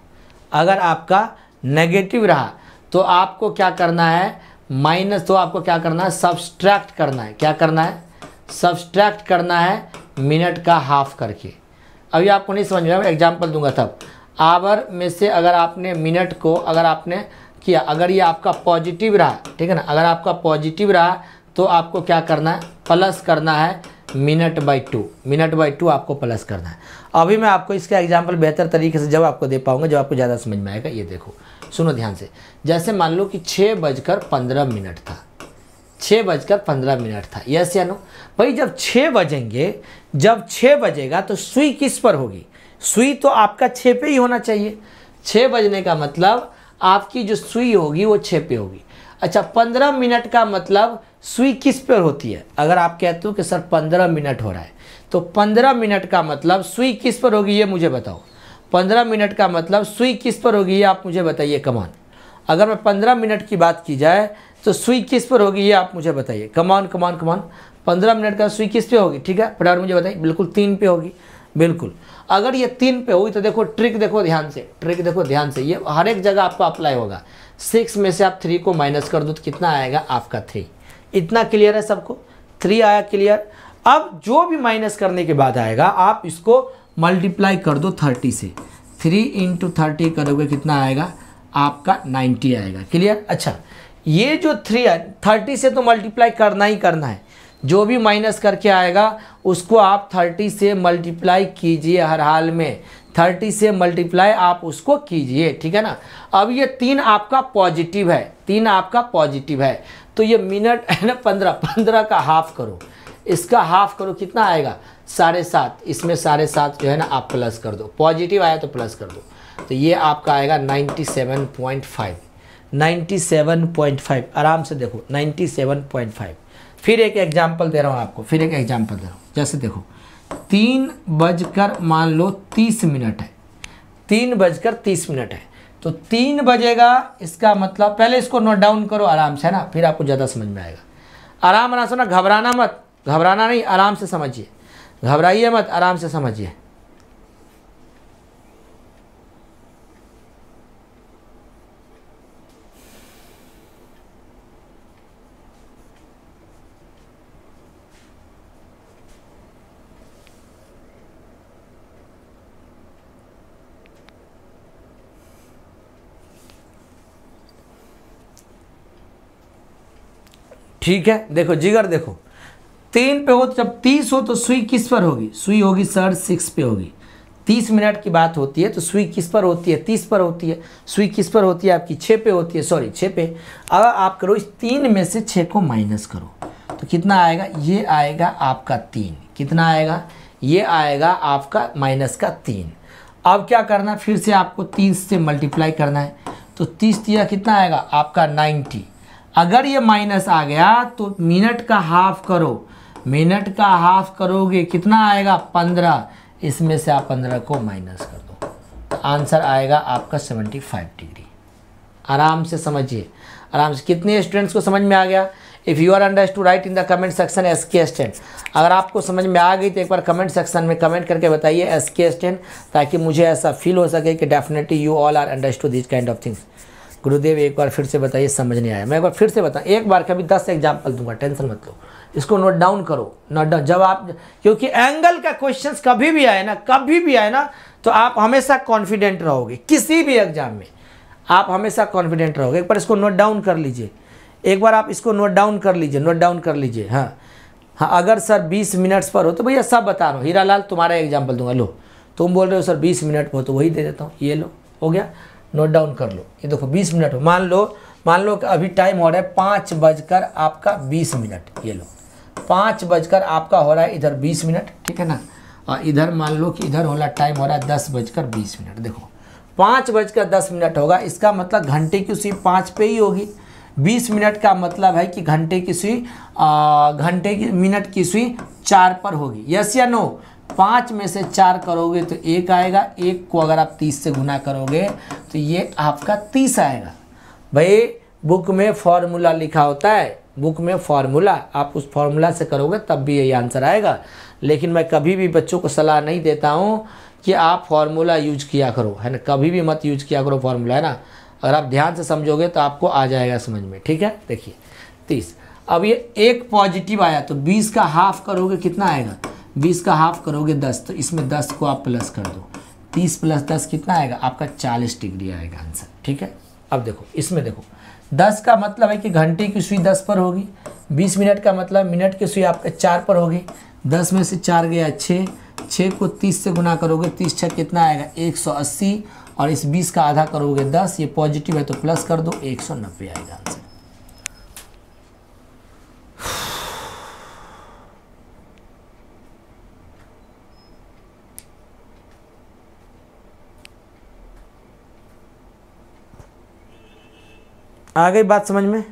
अगर आपका नेगेटिव रहा तो आपको क्या करना है माइनस तो आपको क्या करना है सब्सट्रैक्ट करना है क्या करना है सब्सट्रैक्ट करना है मिनट का हाफ करके अभी आपको नहीं समझ में एग्जाम्पल दूंगा तब आवर में से अगर आपने मिनट को अगर आपने किया अगर ये आपका पॉजिटिव रहा ठीक है ना अगर आपका पॉजिटिव रहा तो आपको क्या करना है प्लस करना है minute by two minute by two आपको प्लस करना है अभी मैं आपको इसका एग्जाम्पल बेहतर तरीके से जब आपको दे पाऊँगा जब आपको ज़्यादा समझ में आएगा ये देखो सुनो ध्यान से जैसे मान लो कि छः बजकर पंद्रह मिनट था छः बजकर पंद्रह मिनट था यस या नो भाई जब छः बजेंगे जब छः बजेगा तो सुई किस पर होगी सुई तो आपका छः पे ही होना चाहिए छः बजने का मतलब आपकी जो सुई होगी वो छः पे होगी अच्छा पंद्रह मिनट का मतलब सुई किस पर होती है अगर आप कहते हो कि सर पंद्रह मिनट हो रहा है तो पंद्रह मिनट का मतलब सुई किस पर होगी ये मुझे बताओ पंद्रह मिनट का मतलब सुई किस पर होगी ये आप मुझे बताइए कमान अगर मैं पंद्रह मिनट की बात की जाए तो सुई किस पर होगी ये आप मुझे बताइए कमान कमान कमान पंद्रह मिनट का सुई किस पे होगी ठीक है फटाफट मुझे बताइए बिल्कुल तीन पे होगी बिल्कुल अगर ये तीन पे हुई तो देखो ट्रिक देखो ध्यान से ट्रिक देखो ध्यान से ये हर एक जगह आपको अप्लाई होगा सिक्स में से आप थ्री को माइनस कर दो तो कितना आएगा आपका थ्री इतना क्लियर है सबको थ्री आया क्लियर अब जो भी माइनस करने के बाद आएगा आप इसको मल्टीप्लाई कर दो थर्टी से थ्री इंटू थर्टी करोगे कितना आएगा आपका नाइन्टी आएगा क्लियर अच्छा ये जो थ्री है थर्टी से तो मल्टीप्लाई करना ही करना है जो भी माइनस करके आएगा उसको आप थर्टी से मल्टीप्लाई कीजिए हर हाल में थर्टी से मल्टीप्लाई आप उसको कीजिए ठीक है ना अब ये तीन आपका पॉजिटिव है तीन आपका पॉजिटिव है तो ये मिनट है ना पंद्रह पंद्रह का हाफ करो इसका हाफ करो कितना आएगा साढ़े सात इसमें साढ़े सात जो है ना आप प्लस कर दो पॉजिटिव आया तो प्लस कर दो तो ये आपका आएगा ninety seven point five ninety seven point five आराम से देखो नाइन्टी सेवन पॉइंट फाइव फिर एक एग्जाम्पल दे रहा हूँ आपको फिर एक एग्जाम्पल दे रहा हूँ जैसे देखो तीन बजकर मान लो तीस मिनट है तीन बजकर तीस मिनट है तो तीन बजेगा इसका मतलब पहले इसको नोट डाउन करो आराम से है ना फिर आपको ज़्यादा समझ में आएगा आराम आराम से ना घबराना मत घबराना नहीं आराम से समझिए घबराइए मत आराम से समझिए ठीक है देखो जिगर देखो तीन पे हो तो जब तीस हो तो सुई किस पर होगी सुई होगी सर सिक्स पे होगी तीस मिनट की बात होती है तो सुई किस पर होती है तीस पर होती है सुई किस पर होती है आपकी छः पे होती है सॉरी छः पे अब आप करो इस तीन में से छः को माइनस करो तो कितना आएगा ये आएगा आपका तीन कितना आएगा ये आएगा आपका माइनस का तीन अब क्या करना है फिर से आपको तीन से मल्टीप्लाई करना है तो तीस दिया कितना आएगा आपका नाइन्टी अगर ये माइनस आ गया तो मिनट का हाफ करो मिनट का हाफ करोगे कितना आएगा पंद्रह इसमें से आप पंद्रह को माइनस कर दो आंसर आएगा आपका सेवेंटी फाइव डिग्री आराम से समझिए आराम से कितने स्टूडेंट्स को समझ में आ गया if you are understood write in the comment section S K stand अगर आपको समझ में आ गई तो एक बार कमेंट सेक्शन में कमेंट करके बताइए एस के स्टैंड ताकि मुझे ऐसा फील हो सके कि definitely you all are understood this kind of things Gurudev एक बार फिर से बताइए समझ नहीं आया मैं एक बार फिर से बताऊँ एक बार कभी दस एग्जाम्पल दूंगा टेंशन मत लो इसको नोट डाउन करो नोट डाउन जब आप क्योंकि एंगल का क्वेश्चंस कभी भी आए ना कभी भी आए ना तो आप हमेशा कॉन्फिडेंट रहोगे किसी भी एग्जाम में आप हमेशा कॉन्फिडेंट रहोगे एक बार इसको नोट डाउन कर लीजिए एक बार आप इसको नोट डाउन कर लीजिए नोट डाउन कर लीजिए हाँ हाँ अगर सर 20 मिनट्स पर हो तो भैया सब बता रहा हूँ हीरा लाल तुम्हारा एग्जाम्पल दूंगा लो तुम बोल रहे हो सर 20 मिनट पर हो तो वही दे देता हूँ ये लो हो गया नोट डाउन कर लो ये देखो 20 मिनट हो मान लो मान लो कि अभी टाइम हो रहा है पाँच बजकर आपका 20 मिनट ये लो पाँच बजकर आपका हो रहा है इधर बीस मिनट ठीक है ना और इधर मान लो कि इधर हो रहा टाइम हो रहा है दस बजकर बीस मिनट देखो पाँच बजकर दस मिनट होगा इसका मतलब घंटे की सुई पाँच पे ही होगी बीस मिनट का मतलब है कि घंटे की सुई घंटे की मिनट की सुई चार पर होगी यस या नो पाँच में से चार करोगे तो एक आएगा एक को अगर आप तीस से गुना करोगे तो ये आपका तीस आएगा भाई बुक में फॉर्मूला लिखा होता है बुक में फार्मूला आप उस फार्मूला से करोगे तब भी यही आंसर आएगा लेकिन मैं कभी भी बच्चों को सलाह नहीं देता हूँ कि आप फार्मूला यूज किया करो है ना कभी भी मत यूज किया करो फार्मूला है ना अगर आप ध्यान से समझोगे तो आपको आ जाएगा समझ में ठीक है देखिए तीस अब ये एक पॉजिटिव आया तो बीस का हाफ करोगे कितना आएगा बीस का हाफ करोगे दस तो इसमें दस को आप प्लस कर दो तीस प्लस दस कितना आएगा आपका चालीस डिग्री आएगा आंसर ठीक है अब देखो इसमें देखो दस का मतलब है कि घंटे की सुई दस पर होगी बीस मिनट का मतलब मिनट की सुई आपके चार पर होगी दस में से चार गया छः छः को तीस से गुना करोगे तीस छः कितना आएगा एक सौ अस्सी और इस बीस का आधा करोगे दस ये पॉजिटिव है तो प्लस कर दो एक सौ नब्बे आएगा आंसर आ गई बात समझ में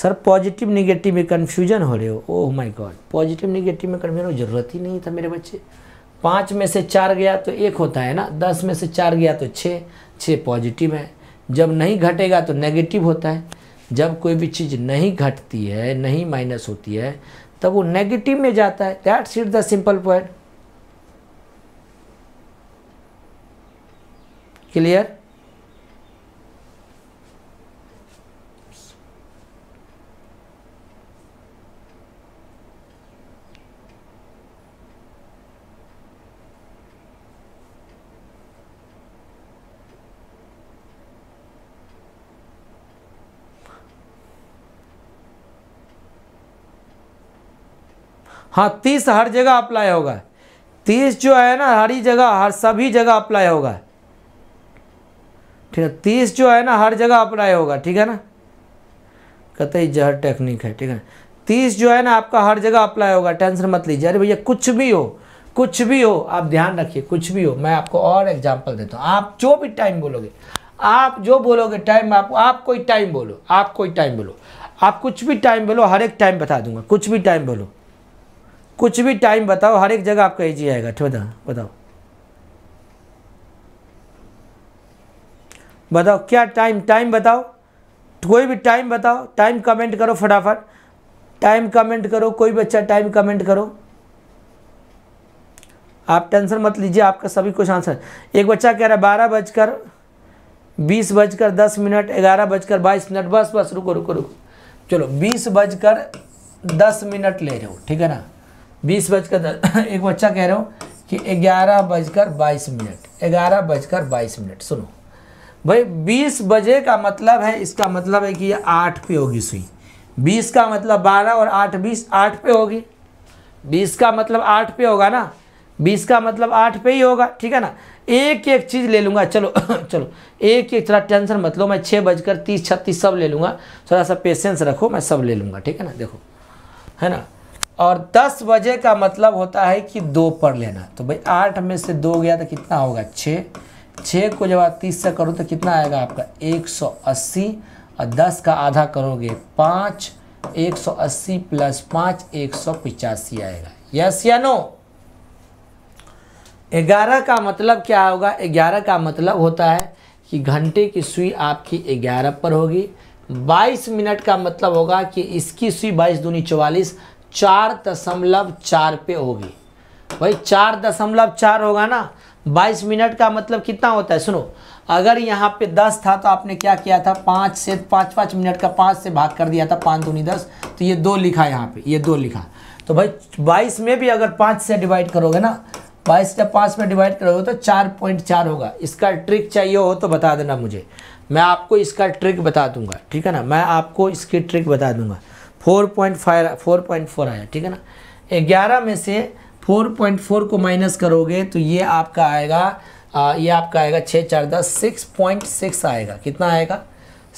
सर पॉजिटिव निगेटिव में कन्फ्यूजन हो रहे हो oh my god positive negative में कन्फ्यूजन ज़रूरत ही नहीं था मेरे बच्चे पाँच में से चार गया तो एक होता है ना दस में से चार गया तो छः छः पॉजिटिव है जब नहीं घटेगा तो नेगेटिव होता है जब कोई भी चीज़ नहीं घटती है नहीं माइनस होती है तब वो नेगेटिव में जाता है that's it the simple point clear हाँ तीस हर जगह अप्लाई होगा तीस जो है ना हर ही जगह हर सभी जगह अप्लाई होगा ठीक है तीस जो है ना हर जगह अप्लाई होगा ठीक है ना कहते जहर टेक्निक है ठीक है तीस जो है ना आपका हर जगह अप्लाई होगा टेंशन मत लीजिए अरे भैया कुछ भी हो कुछ भी हो आप ध्यान रखिए कुछ भी हो मैं आपको और एग्जाम्पल देता हूँ आप जो भी टाइम बोलोगे आप जो बोलोगे टाइम आप, आप कोई टाइम बोलो आप कोई टाइम बोलो आप कुछ भी टाइम बोलो हर एक टाइम बता दूंगा कुछ भी टाइम बोलो कुछ भी टाइम बताओ हर एक जगह आपका एजी आएगा ठीक है बताओ बताओ क्या टाइम टाइम बताओ कोई भी टाइम बताओ टाइम कमेंट करो फटाफट टाइम कमेंट करो कोई बच्चा टाइम कमेंट करो आप टेंशन मत लीजिए आपका सभी कुछ आंसर एक बच्चा कह रहा है बारह बजकर बीस बजकर दस मिनट ग्यारह बजकर बाईस मिनट बस बस रुको रुको रुको चलो बीस बजकर दस मिनट ले रहे हो ठीक है ना बीस बजकर (coughs) एक बच्चा कह रहे हो कि ग्यारह बजकर बाईस मिनट ग्यारह बजकर बाईस मिनट सुनो भाई बीस बजे का मतलब है इसका मतलब है कि ये आठ पे होगी सुई बीस का मतलब बारह और आठ बीस आठ पे होगी बीस का मतलब आठ पे होगा ना बीस का मतलब आठ पे ही होगा ठीक है ना एक एक चीज़ ले लूँगा चलो (coughs) चलो एक एक थोड़ा टेंशन मत लो मैं छः बजकर तीस छत्तीस सब ले लूँगा थोड़ा सा पेशेंस रखो मैं सब ले लूँगा ठीक है ना देखो है ना और दस बजे का मतलब होता है कि दो पर लेना तो भाई आठ में से दो गया तो कितना होगा छः छः को जब आप तीस से करो तो कितना आएगा आपका एक सौ अस्सी और दस का आधा करोगे पाँच एक सौ अस्सी प्लस पाँच एक सौ पिचासी आएगा यस या नो ग्यारह का मतलब क्या होगा ग्यारह का मतलब होता है कि घंटे की सुई आपकी ग्यारह पर होगी बाईस मिनट का मतलब होगा कि इसकी सुई बाईस दूनी चौवालीस चार दशमलव चार पे होगी भाई चार दशमलव चार होगा ना बाईस मिनट का मतलब कितना होता है सुनो अगर यहाँ पे दस था तो आपने क्या किया था पाँच से पाँच पाँच मिनट का पाँच से भाग कर दिया था पाँच दूनी दस तो ये दो लिखा यहाँ पे ये दो लिखा तो भाई बाईस में भी अगर पाँच से डिवाइड करोगे ना बाईस से पाँच में डिवाइड करोगे तो चार पॉइंट चार होगा इसका ट्रिक चाहिए हो तो बता देना मुझे मैं आपको इसका ट्रिक बता दूंगा ठीक है ना मैं आपको इसकी ट्रिक बता दूंगा four point five four point four आया ठीक है ना ग्यारह में से फोर पॉइंट फोर को माइनस करोगे तो ये आपका आएगा आ, ये आपका आएगा छः चार दस सिक्स पॉइंट सिक्स आएगा कितना आएगा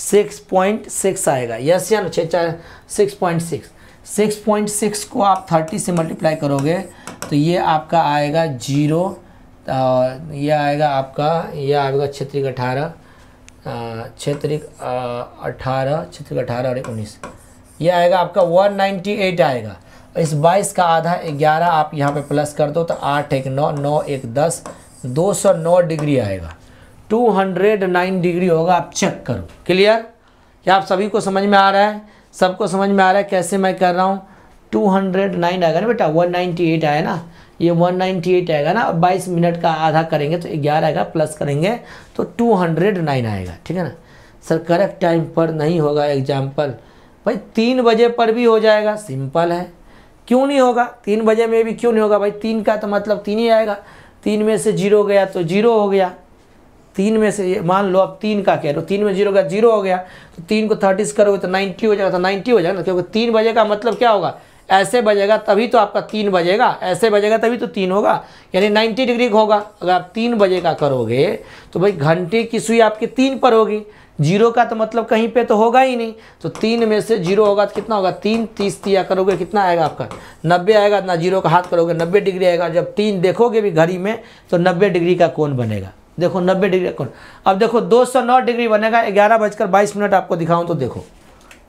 सिक्स पॉइंट सिक्स आएगा यस या ना छः चार six point six six point six को आप थर्टी से मल्टीप्लाई करोगे तो ये आपका आएगा जीरो यह आएगा आपका यह आएगा क्षेत्रिक अठारह छत्रिक अठारह क्षेत्रिक अठारह और एक उन्नीस ये आएगा आपका 198 आएगा इस 22 का आधा 11 आप यहाँ पे प्लस कर दो तो आठ एक नौ नौ एक दस दो सौ नौ डिग्री आएगा 209 डिग्री होगा आप चेक करो क्लियर क्या आप सभी को समझ में आ रहा है सबको समझ में आ रहा है कैसे मैं कर रहा हूँ 209 आएगा ना बेटा 198 आया ना ये 198 आएगा ना और 22 मिनट का आधा करेंगे तो 11 आएगा प्लस करेंगे तो 209 आएगा ठीक है ना सर करेक्ट टाइम पर नहीं होगा एग्जाम्पल भाई तीन बजे पर भी हो जाएगा सिंपल है क्यों नहीं होगा तीन बजे में भी क्यों नहीं होगा भाई तीन का तो मतलब तीन ही आएगा तीन में से जीरो गया तो जीरो हो गया तीन में से मान लो अब तीन का कह रहे हो तीन में जीरो का जीरो हो गया तो तीन को थर्टी से करोगे तो नाइन्टी हो जाएगा तो नाइन्टी हो जाएगा ना क्योंकि तीन बजे का मतलब क्या होगा ऐसे बजेगा तभी तो आपका तीन बजेगा ऐसे बजेगा तभी तो तीन होगा यानी नाइन्टी डिग्री होगा अगर आप तीन बजे का करोगे तो भाई घंटे की सुई आपकी तीन पर होगी जीरो का तो मतलब कहीं पे तो होगा ही नहीं तो तीन में से जीरो होगा तो कितना होगा तीन तीस तिया करोगे कितना आएगा आपका नब्बे आएगा ना जीरो का हाथ करोगे नब्बे डिग्री आएगा जब तीन देखोगे भी घड़ी में तो नब्बे डिग्री का कौन बनेगा देखो नब्बे डिग्री का अब देखो दो सौ नौ डिग्री बनेगा ग्यारह बजकर बाईस मिनट आपको दिखाऊँ तो देखो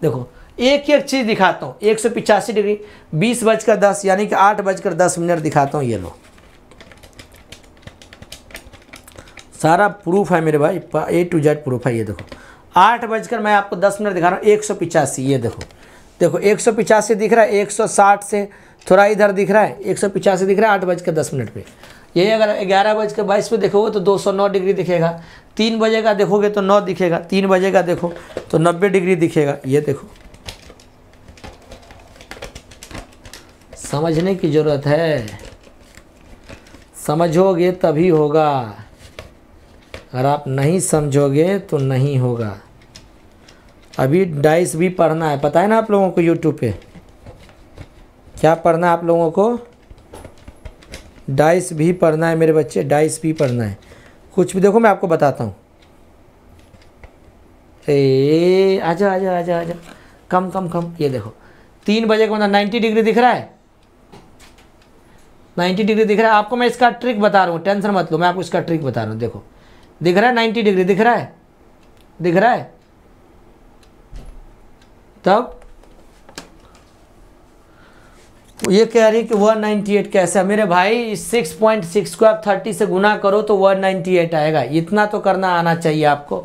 देखो एक एक चीज़ दिखाता हूँ एक सौ पिचासी डिग्री बीस बजकर दस यानी कि आठ बजकर दस मिनट दिखाता हूँ ये लो सारा प्रूफ है मेरे भाई ए टू जेड प्रूफ है ये देखो आठ बजकर मैं आपको दस मिनट दिखा रहा हूँ एक सौ पिचासी ये देखो देखो एक सौ पिचासी दिख रहा है एक सौ साठ से थोड़ा इधर दिख रहा है एक सौ पिचासी दिख रहा है आठ बजकर दस मिनट पे यही अगर ग्यारह बज के बाईस पे देखोगे तो दो सौ नौ डिग्री दिखेगा तीन बजे का देखोगे तो नौ दिखेगा तीन बजे का देखो तो नब्बे डिग्री दिखेगा ये देखो समझने की ज़रूरत है समझोगे तभी होगा अगर आप नहीं समझोगे तो नहीं होगा अभी डाइस भी पढ़ना है पता है ना आप लोगों को यूट्यूब पे क्या पढ़ना है आप लोगों को डाइस भी पढ़ना है मेरे बच्चे डाइस भी पढ़ना है कुछ भी देखो मैं आपको बताता हूँ ए आजा आजा आजा आजा कम कम कम ये देखो तीन बजे का मतलब नाइन्टी डिग्री दिख रहा है नाइन्टी डिग्री दिख रहा है आपको मैं इसका ट्रिक बता रहा हूँ टेंशन मत लो मैं आपको इसका ट्रिक बता रहा हूँ देखो दिख रहा है नाइन्टी डिग्री दिख रहा है दिख रहा है तब ये कह रही कि 198 कैसे है मेरे भाई 6.6 को आप 30 से गुना करो तो 198 आएगा इतना तो करना आना चाहिए आपको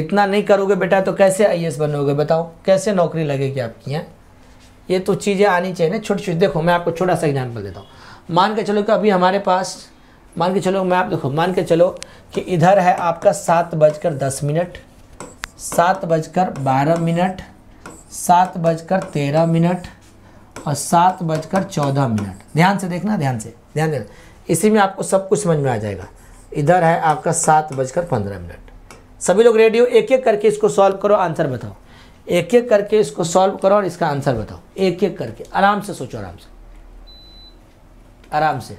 इतना नहीं करोगे बेटा तो कैसे आई बनोगे बताओ कैसे नौकरी लगेगी आपकी यहाँ ये तो चीज़ें आनी चाहिए ना छोटी छोटी देखो मैं आपको छोटा सा एग्जाम्पल देता हूँ मान के चलो कि अभी हमारे पास मान के चलो मैं आप देखो मान के चलो कि इधर है आपका सात बजकर दस मिनट सात बजकर बारह मिनट सात बजकर तेरह मिनट और सात बजकर चौदह मिनट ध्यान से देखना ध्यान से ध्यान देना इसी में आपको सब कुछ समझ में आ जाएगा इधर है आपका सात बजकर पंद्रह मिनट सभी लोग रेडियो एक एक करके इसको सॉल्व करो आंसर बताओ एक एक करके इसको सॉल्व करो और इसका आंसर बताओ एक एक करके आराम से सोचो आराम से आराम से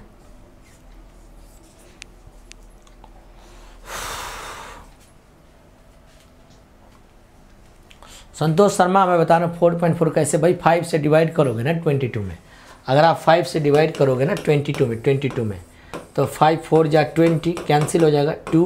संतोष शर्मा मैं बता रहा हूँ फोर पॉइंट फोर कैसे भाई फाइव से डिवाइड करोगे ना ट्वेंटी टू में अगर आप फाइव से डिवाइड करोगे ना ट्वेंटी टू में ट्वेंटी टू में तो फाइव फोर जा ट्वेंटी कैंसिल हो जाएगा टू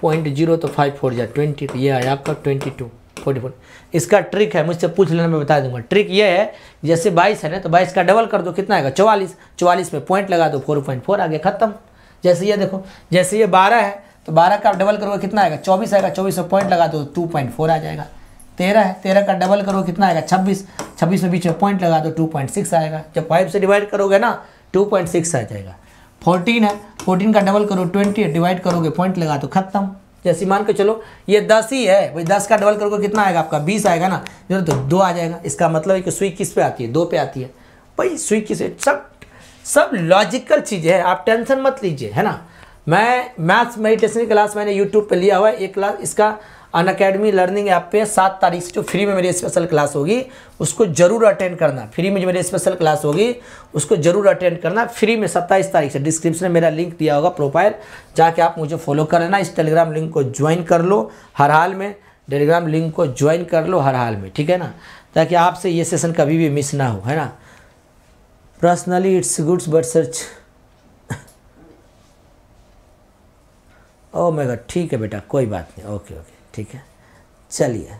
पॉइंट जीरो तो फाइव फोर जा ट्वेंटी तो ये आया आपका ट्वेंटी टू फोर्टी फोर इसका ट्रिक है मुझसे पूछ लेना मैं बता दूंगा ट्रिक ये है जैसे बाईस है ना तो बाईस का डबल कर दो कितना आएगा चौवालीस चौवालीस में पॉइंट लगा दो फोर पॉइंट फोर आगे ख़त्म जैसे ये देखो जैसे ये बारह है तो बारह का आप डबल करोगे कितना आएगा चौबीस आएगा चौबीस में पॉइंट लगा दो टू पॉइंट फोर आ जाएगा तेरह है तेरह का डबल करो कितना आएगा छब्बीस छब्बीस में बीच में पॉइंट लगा दो टू पॉइंट सिक्स आएगा जब फाइव से डिवाइड करोगे ना टू पॉइंट सिक्स आ जाएगा फोर्टीन है फोर्टीन का डबल करो ट्वेंटी डिवाइड करोगे पॉइंट लगा दो खत्म जैसे मान के चलो ये दस ही है भाई दस का डबल करोगे कितना आएगा आपका बीस आएगा ना जो तो दो आ जाएगा इसका मतलब है कि सुई किस पे आती है दो पे आती है भाई सुई किस सब सब लॉजिकल चीज़ें हैं आप टेंशन मत लीजिए है ना मैं मैथ्स मेडिटेशन क्लास मैंने यूट्यूब पर लिया हुआ है एक क्लास इसका अन अकेडमी लर्निंग ऐप पे सात तारीख से जो फ्री में मेरी स्पेशल क्लास होगी उसको ज़रूर अटेंड करना फ्री में जो मेरी स्पेशल क्लास होगी उसको ज़रूर अटेंड करना फ्री में सत्ताईस तारीख से डिस्क्रिप्शन में मेरा लिंक दिया होगा प्रोफाइल जाके आप मुझे फॉलो कर लेना इस टेलीग्राम लिंक को ज्वाइन कर लो हर हाल में टेलीग्राम लिंक को ज्वाइन कर लो हर हाल में ठीक है ना ताकि आपसे ये सेशन कभी भी मिस ना हो है ना personally it's goods but search omega ठीक है बेटा कोई बात नहीं ओके ओके ठीक है चलिए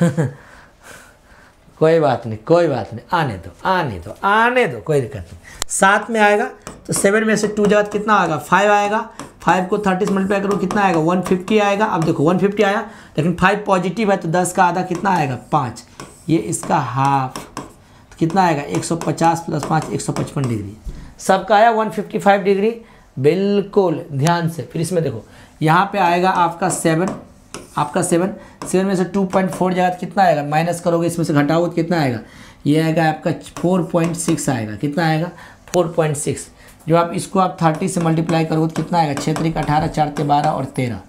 (laughs) कोई बात नहीं कोई बात नहीं आने दो आने दो आने दो कोई दिक्कत नहीं सात में आएगा तो सेवन में से टू जगह कितना आएगा फाइव आएगा फाइव को थर्टी से मल्टीप्लाई करो कितना आएगा वन फिफ्टी आएगा अब देखो वन फिफ्टी आया लेकिन फाइव पॉजिटिव है तो दस का आधा कितना आएगा पाँच ये इसका हाफ तो कितना आएगा एक सौ पचास प्लस पाँच एक सौ पचपन डिग्री सबका आया 155 डिग्री बिल्कुल ध्यान से फिर इसमें देखो यहाँ पे आएगा आपका सेवन आपका सेवन सेवन में से टू पॉइंट फोर जगह कितना आएगा माइनस करोगे इसमें से घटाओगे तो कितना आएगा ये आएगा आपका फोर पॉइंट सिक्स आएगा कितना आएगा फोर पॉइंट सिक्स जो आप इसको आप थर्टी से मल्टीप्लाई करोगे तो कितना आएगा छः तरीक अठारह चार ते बारह और तेरह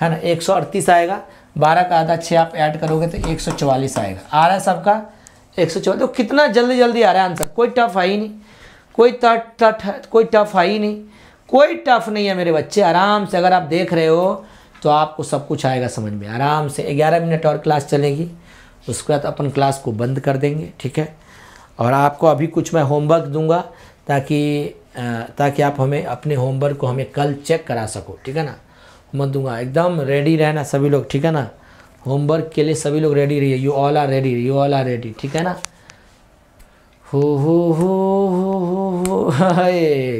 है ना एक सौ अड़तीस आएगा बारह का आधा छः आप ऐड करोगे तो एक सौ चवालीस आएगा आ रहा है सबका एक सौ चवालीस तो कितना जल्दी जल्दी आ रहा है आंसर कोई टफ है ही नहीं कोई टट कोई टफ है ही नहीं कोई टफ नहीं है मेरे बच्चे आराम से अगर आप देख रहे हो तो आपको सब कुछ आएगा समझ में आराम से ग्यारह मिनट और क्लास चलेगी उसके बाद अपन क्लास को बंद कर देंगे ठीक है और आपको अभी कुछ मैं होमवर्क दूंगा ताकि ताकि आप हमें अपने होमवर्क को हमें कल चेक करा सको ठीक है ना मत दूंगा एकदम रेडी रहना सभी लोग ठीक है ना होमवर्क के लिए सभी लोग रेडी रहिए you all are ready you all are ready ठीक है ना हो हो हो हो हो हाय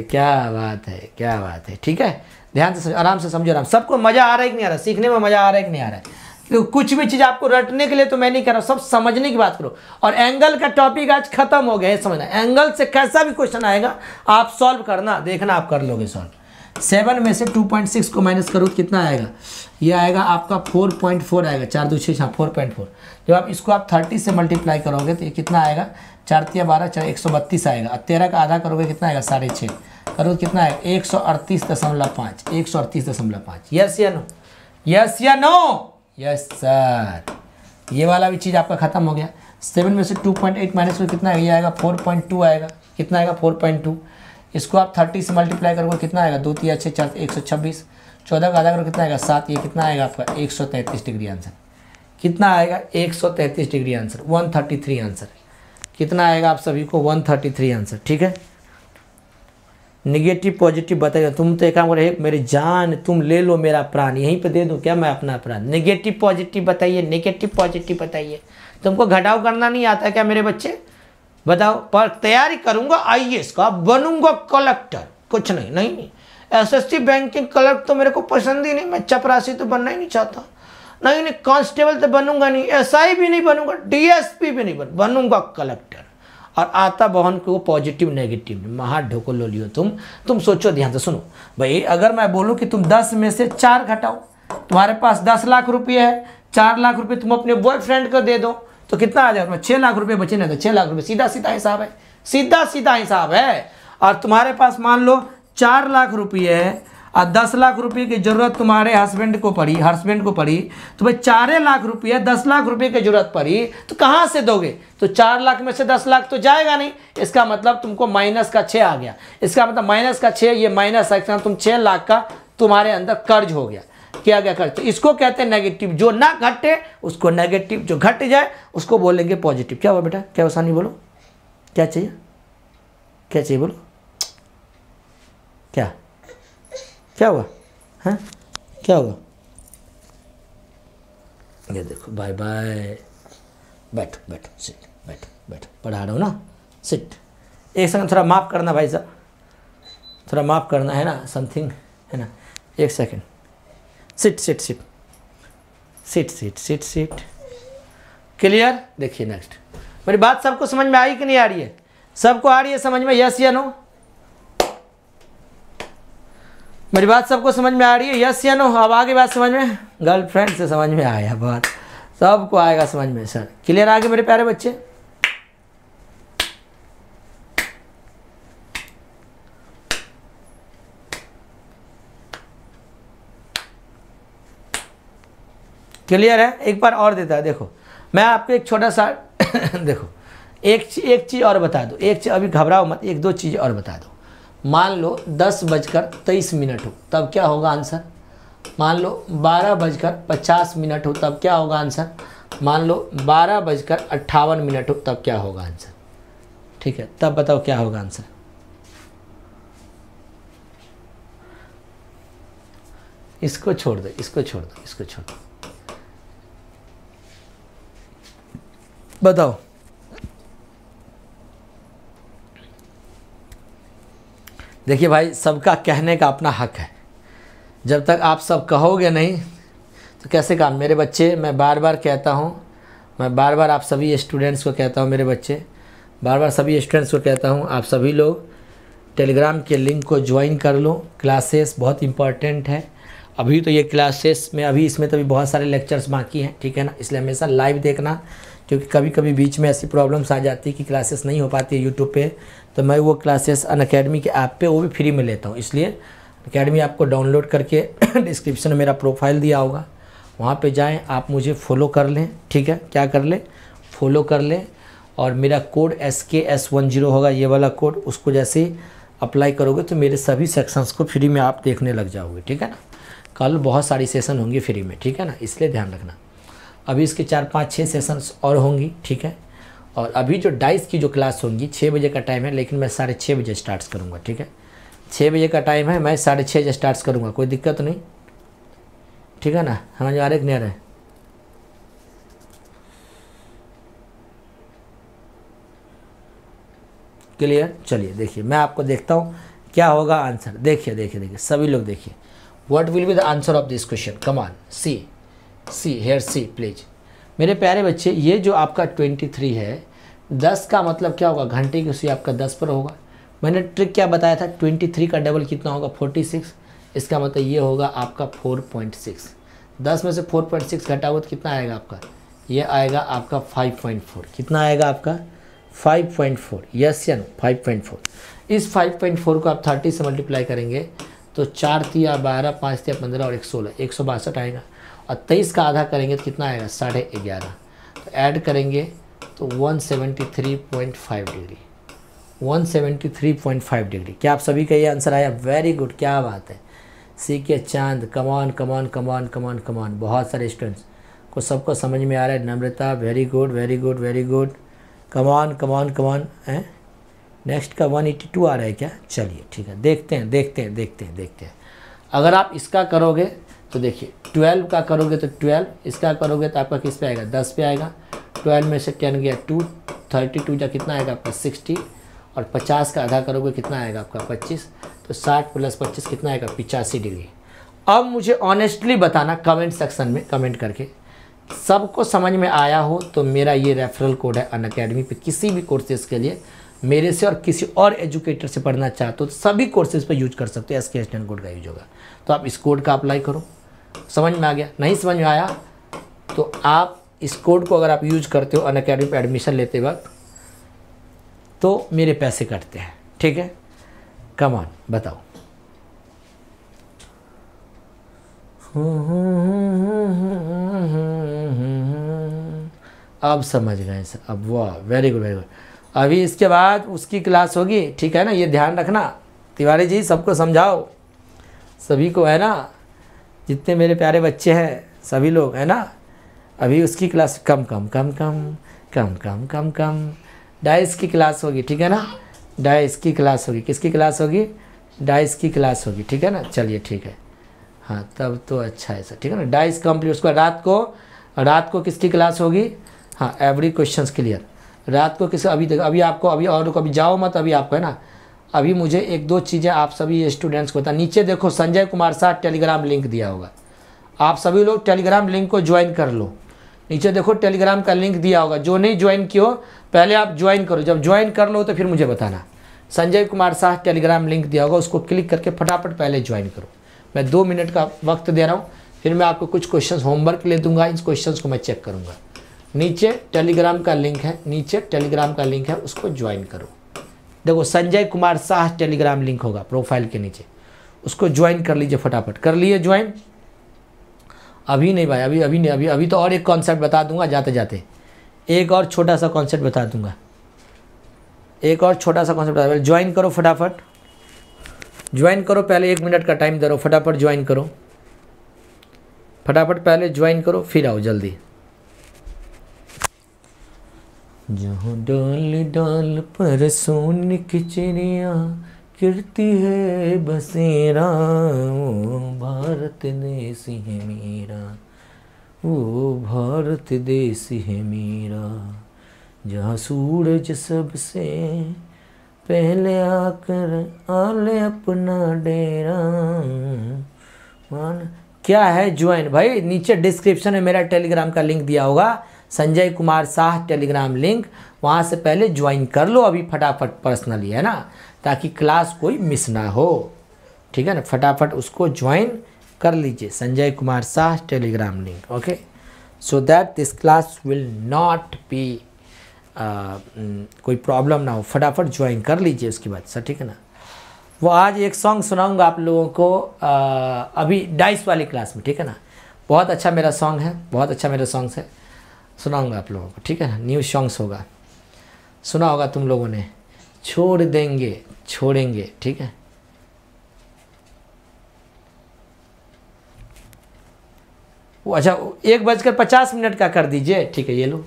क्या बात है क्या बात है ठीक है ध्यान से आराम से समझो आराम सबको मज़ा आ रहा है कि नहीं आ रहा सीखने में मज़ा आ रहा है कि नहीं आ रहा है तो कुछ भी चीज़ आपको रटने के लिए तो मैं नहीं कह रहा हूँ सब समझने की बात करो और एंगल का टॉपिक आज खत्म हो गया है समझना एंगल से कैसा भी क्वेश्चन आएगा आप सॉल्व करना देखना आप कर लोगे सॉल्व सेवन में से टू पॉइंट सिक्स को माइनस करो कितना आएगा ये आएगा आपका फोर पॉइंट फोर आएगा चार दो छः फोर पॉइंट फोर जब आप इसको आप थर्टी से मल्टीप्लाई करोगे तो ये कितना आएगा चार तिया बारह चार एक सौ बत्तीस आएगा और तेरह का आधा करोगे कितना आएगा साढ़े छः करो तो कितना आएगा एक सौ अड़तीस दशमलव पाँच एक सौ अड़तीस दशमलव पाँच यस या नो यस या नो यस सर ये वाला भी चीज़ आपका ख़त्म हो गया सेवन में से टू पॉइंट एट माइनस में कितना ये आएगा फोर पॉइंट टू आएगा कितना आएगा फोर पॉइंट टू इसको आप थर्टी से मल्टीप्लाई करोगे कितना आएगा दो तीन अच्छे चार एक सौ छब्बीस चौदह का आधा करोगे कितना आएगा सात ये कितना आएगा आपका एक सौ तैंतीस डिग्री आंसर कितना आएगा एक सौ तैंतीस degree answer one thirty three answer कितना आएगा आप सभी को वन थर्टी थ्री आंसर ठीक है निगेटिव पॉजिटिव बताइए तुम तो एक काम करो मेरी जान तुम ले लो मेरा प्राण यहीं पर दे दूँ क्या मैं अपना प्राण निगेटिव पॉजिटिव बताइए निगेटिव पॉजिटिव बताइए तुमको घटाव करना नहीं आता क्या मेरे बच्चे बताओ पर तैयारी करूंगा आई का बनूंगा कलेक्टर कुछ नहीं नहीं नहीं एसएससी बैंकिंग क्लर्क तो मेरे को पसंद ही नहीं मैं चपरासी तो बनना ही नहीं चाहता नहीं नहीं कांस्टेबल तो बनूंगा नहीं एसआई भी नहीं बनूंगा डीएसपी भी नहीं बन बनूंगा कलेक्टर और आता बहन को पॉजिटिव नेगेटिव महा ढोको लो लियो तुम तुम सोचो ध्यान से सुनो भाई अगर मैं बोलूँ कि तुम दस में से चार घटाओ तुम्हारे पास दस लाख रुपये है चार लाख रुपये तुम अपने बॉयफ्रेंड को दे दो तो कितना आ जाएगा छह लाख रुपए बचे ना तो छह लाख रुपये सीधा सीधा हिसाब है सीधा सीधा हिसाब है और तुम्हारे पास मान लो चार लाख रुपये है और दस लाख रुपये की जरूरत तुम्हारे हस्बैंड को पड़ी हस्बैंड को पड़ी तो भाई चार लाख रुपये दस लाख रुपये की जरूरत पड़ी तो कहाँ से दोगे तो चार लाख में से दस लाख तो जाएगा नहीं इसका मतलब तुमको माइनस का छः आ गया इसका मतलब माइनस का छः ये माइनस मतलब तुम छः लाख का तुम्हारे अंदर कर्ज हो गया क्या क्या खर्च तो इसको कहते हैं नेगेटिव जो ना घटे उसको नेगेटिव जो घट जाए उसको बोलेंगे पॉजिटिव क्या हुआ बेटा क्या आसानी बोलो क्या चाहिए क्या चाहिए बोलो क्या क्या हुआ हैं हाँ? क्या हुआ ये देखो बाय बाय बैठो बैठो सिट बैठो बैठो पढ़ा रहा हूँ ना सिट एक सेकंड थोड़ा माफ़ करना भाई साहब थोड़ा माफ़ करना है ना समथिंग है ना एक second sit sit sit sit sit sit sit clear देखिए नेक्स्ट मेरी बात सबको समझ में आई कि नहीं आ रही है सबको आ रही है समझ में यस या नो मेरी बात सबको समझ में आ रही है यस या नो अब आगे बात समझ में गर्लफ्रेंड से समझ में आया बात सबको आएगा समझ में सर क्लियर आगे मेरे प्यारे बच्चे क्लियर है एक बार और देता है देखो मैं आपको एक छोटा सा (coughs) देखो एक एक चीज़ और बता दो एक चीज़ अभी घबराओ मत एक दो चीज़ और बता दो मान लो दस बजकर तेईस मिनट हो तब क्या होगा आंसर मान लो बारह बजकर पचास मिनट हो तब क्या होगा आंसर मान लो बारह बजकर अट्ठावन मिनट हो तब क्या होगा आंसर ठीक है तब बताओ क्या होगा आंसर इसको छोड़ दो इसको छोड़ दो इसको छोड़ दो बताओ देखिए भाई सबका कहने का अपना हक है जब तक आप सब कहोगे नहीं तो कैसे काम मेरे बच्चे मैं बार बार कहता हूँ मैं बार बार आप सभी स्टूडेंट्स को कहता हूँ मेरे बच्चे बार बार सभी स्टूडेंट्स को कहता हूँ आप सभी लोग टेलीग्राम के लिंक को ज्वाइन कर लो क्लासेस बहुत इंपॉर्टेंट है अभी तो ये क्लासेस में अभी इसमें तो अभी बहुत सारे लेक्चर्स बाकी हैं ठीक है ना इसलिए हमेशा लाइव देखना क्योंकि कभी कभी बीच में ऐसी प्रॉब्लम्स आ जाती है कि क्लासेस नहीं हो पाती है यूट्यूब पे तो मैं वो क्लासेस अन अकेडमी के ऐप पे वो भी फ्री में लेता हूँ इसलिए अकेडमी आपको डाउनलोड करके डिस्क्रिप्शन (coughs) में मेरा प्रोफाइल दिया होगा वहाँ पे जाएं आप मुझे फॉलो कर लें ठीक है क्या कर लें फॉलो कर लें और मेरा code S K S one zero होगा ये वाला कोड उसको जैसे अप्लाई करोगे तो मेरे सभी सेक्शंस को फ्री में आप देखने लग जाओगे ठीक है ना कल बहुत सारी सेशन होंगी फ्री में ठीक है ना इसलिए ध्यान रखना अभी इसके चार पाँच छः सेशंस और होंगी ठीक है और अभी जो डाइस की जो क्लास होंगी छः बजे का टाइम है लेकिन मैं साढ़े छः बजे स्टार्ट करूँगा ठीक है छः बजे का टाइम है मैं साढ़े छः बजे स्टार्ट करूँगा कोई दिक्कत नहीं ठीक है ना हमारे आर एक नियर है क्लियर चलिए देखिए मैं आपको देखता हूँ क्या होगा आंसर देखिए देखिए देखिए सभी लोग देखिए what will be the answer of this question come on see see here see please मेरे प्यारे बच्चे ये जो आपका ट्वेंटी थ्री है दस का मतलब क्या होगा घंटे की उसी आपका दस पर होगा मैंने ट्रिक क्या बताया था ट्वेंटी थ्री का डबल कितना होगा फोर्टी सिक्स इसका मतलब ये होगा आपका फोर पॉइंट सिक्स दस में से फोर पॉइंट सिक्स घटा हुआ तो कितना आएगा आपका ये आएगा आपका फाइव पॉइंट फोर कितना आएगा आपका फाइव पॉइंट फोर यस या नो फाइव पॉइंट फोर इस फाइव पॉइंट फोर को आप थर्टी से मल्टीप्लाई करेंगे तो चार तिया बारह पाँच तिया पंद्रह और एक सोलह एक सौ बासठ आएगा और तेईस का आधा करेंगे तो कितना आएगा साढ़े ग्यारह तो ऐड करेंगे तो 173.5 डिग्री 173.5 डिग्री क्या आप सभी का ये आंसर आया वेरी गुड क्या बात है सी के चांद कमान कमान कमान कमान कमान बहुत सारे स्टूडेंट्स को सबको समझ में आ रहा है Namrata very good very good very good come on come on come on है नेक्स्ट का 182 आ रहा है क्या चलिए ठीक है देखते हैं देखते हैं देखते हैं देखते हैं अगर आप इसका करोगे तो देखिए ट्वेल्व का करोगे तो ट्वेल्व इसका करोगे तो आपका किस पे आएगा दस पे आएगा ट्वेल्व में से टेन गया टू थर्टी टू जो कितना आएगा आपका सिक्सटी और पचास का आधा करोगे कितना आएगा आपका पच्चीस तो साठ प्लस पच्चीस कितना आएगा पिचासी डिग्री अब मुझे ऑनेस्टली बताना कमेंट सेक्शन में कमेंट करके सबको समझ में आया हो तो मेरा ये रेफरल कोड है अन अकेडमी पर किसी भी कोर्सेज़ के लिए मेरे से और किसी और एजुकेटर से पढ़ना चाहते हो तो सभी कोर्सेज़ पर यूज कर सकते हो एस के कोड का यूज होगा तो आप इस कोड का अप्लाई करो समझ में आ गया नहीं समझ में आया तो आप इस कोड को अगर आप यूज करते हो अन अकेडमी पर एडमिशन लेते वक्त तो मेरे पैसे कटते हैं ठीक है कम ऑन बताओ अब समझ गए सर अब वाह वेरी गुड वेरी गुड अभी इसके बाद उसकी क्लास होगी ठीक है ना ये ध्यान रखना तिवारी जी सबको समझाओ सभी को है ना जितने मेरे प्यारे बच्चे हैं सभी लोग है ना अभी उसकी क्लास कम कम कम कम कम कम कम कम डाइस की क्लास होगी ठीक है ना डाइस की क्लास होगी किसकी क्लास होगी डाइस की क्लास होगी ठीक है ना चलिए ठीक है हाँ तब तो अच्छा है सर ठीक है ना डाइस कम्प्लीट उसके रात को रात को किसकी क्लास होगी हाँ एवरी क्वेश्चन क्लियर रात को किस अभी अभी आपको अभी और को अभी जाओ मत अभी आपको है ना अभी मुझे एक दो चीज़ें आप सभी स्टूडेंट्स को बता नीचे देखो संजय कुमार साहब टेलीग्राम लिंक दिया होगा आप सभी लोग टेलीग्राम लिंक को ज्वाइन कर लो नीचे देखो टेलीग्राम का लिंक दिया होगा जो नहीं ज्वाइन किया पहले आप ज्वाइन करो जब ज्वाइन कर लो तो फिर मुझे बताना संजय कुमार शाह टेलीग्राम लिंक दिया होगा उसको क्लिक करके फटाफट पहले ज्वाइन करो मैं दो मिनट का वक्त दे रहा हूँ फिर मैं आपको कुछ क्वेश्चन होमवर्क ले दूंगा इन क्वेश्चन को मैं चेक करूँगा नीचे टेलीग्राम का लिंक है नीचे टेलीग्राम का लिंक है उसको ज्वाइन करो देखो संजय कुमार शाह टेलीग्राम लिंक होगा प्रोफाइल के नीचे उसको ज्वाइन कर लीजिए फटाफट कर लिए ज्वाइन अभी नहीं भाई अभी अभी नहीं अभी अभी तो और एक कॉन्सेप्ट बता दूंगा जाते जाते एक और छोटा सा कॉन्सेप्ट बता दूंगा एक और छोटा सा कॉन्सेप्ट बता ज्वाइन करो फटाफट ज्वाइन करो पहले एक मिनट का टाइम दे रहा फटाफट ज्वाइन करो फटाफट पहले ज्वाइन करो फिर आओ जल्दी जहाँ डाल डाल पर सोन की चिड़िया किरती है बसेरा ओ भारत देश है मेरा ओ भारत देश है मेरा जहाँ सूरज सबसे पहले आकर आले अपना डेरा मान क्या है ज्वाइन भाई नीचे डिस्क्रिप्शन में मेरा टेलीग्राम का लिंक दिया होगा संजय कुमार शाह टेलीग्राम लिंक वहाँ से पहले ज्वाइन कर लो अभी फटाफट पर्सनली है ना ताकि क्लास कोई मिस ना हो ठीक है ना फटाफट उसको ज्वाइन कर लीजिए Sanjay Kumar Shah Telegram link okay so that this class will not be कोई प्रॉब्लम ना हो फटाफट ज्वाइन कर लीजिए उसके बाद सर ठीक है ना वो आज एक सॉन्ग सुनाऊंगा आप लोगों को आ, uh, अभी डाइस वाली क्लास में ठीक है ना बहुत अच्छा मेरा सॉन्ग है बहुत अच्छा मेरा सॉन्ग्स है सुनाऊंगा आप लोगों को ठीक है ना न्यू सॉन्ग्स होगा सुना होगा तुम लोगों ने छोड़ देंगे छोड़ेंगे ठीक है वो अच्छा एक बजकर पचास मिनट का कर दीजिए ठीक है ये लो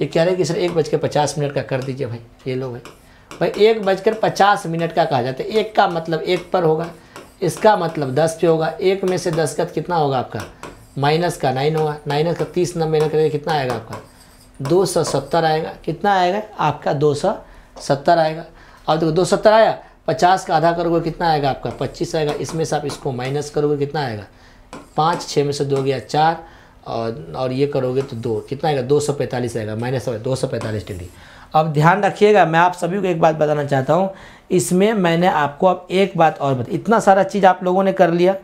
ये कह रहे कि सर एक बजकर पचास मिनट का कर दीजिए भाई ये लो भाई भाई एक बजकर पचास मिनट का कहा जाता है एक का मतलब एक पर होगा इसका मतलब दस पे होगा एक में से दस का कितना होगा आपका माइनस का नाइन होगा माइनस का तीस नंबर मेहनत करेंगे कितना आएगा आपका दो सौ सत्तर आएगा कितना आएगा आपका दो सौ सत्तर आएगा अब देखो दो सत्तर आया पचास का आधा करोगे कितना आएगा आपका पच्चीस आएगा इसमें से आप इसको माइनस करोगे कितना आएगा पाँच छः में से दो गया चार और और ये करोगे तो दो कितना आएगा दो सौ पैंतालीस आएगा माइनस दो सौ पैंतालीस डिग्री अब ध्यान रखिएगा मैं आप सभी को एक बात बताना चाहता हूँ इसमें मैंने आपको अब एक बात और बता इतना सारा चीज़ आप लोगों ने कर लिया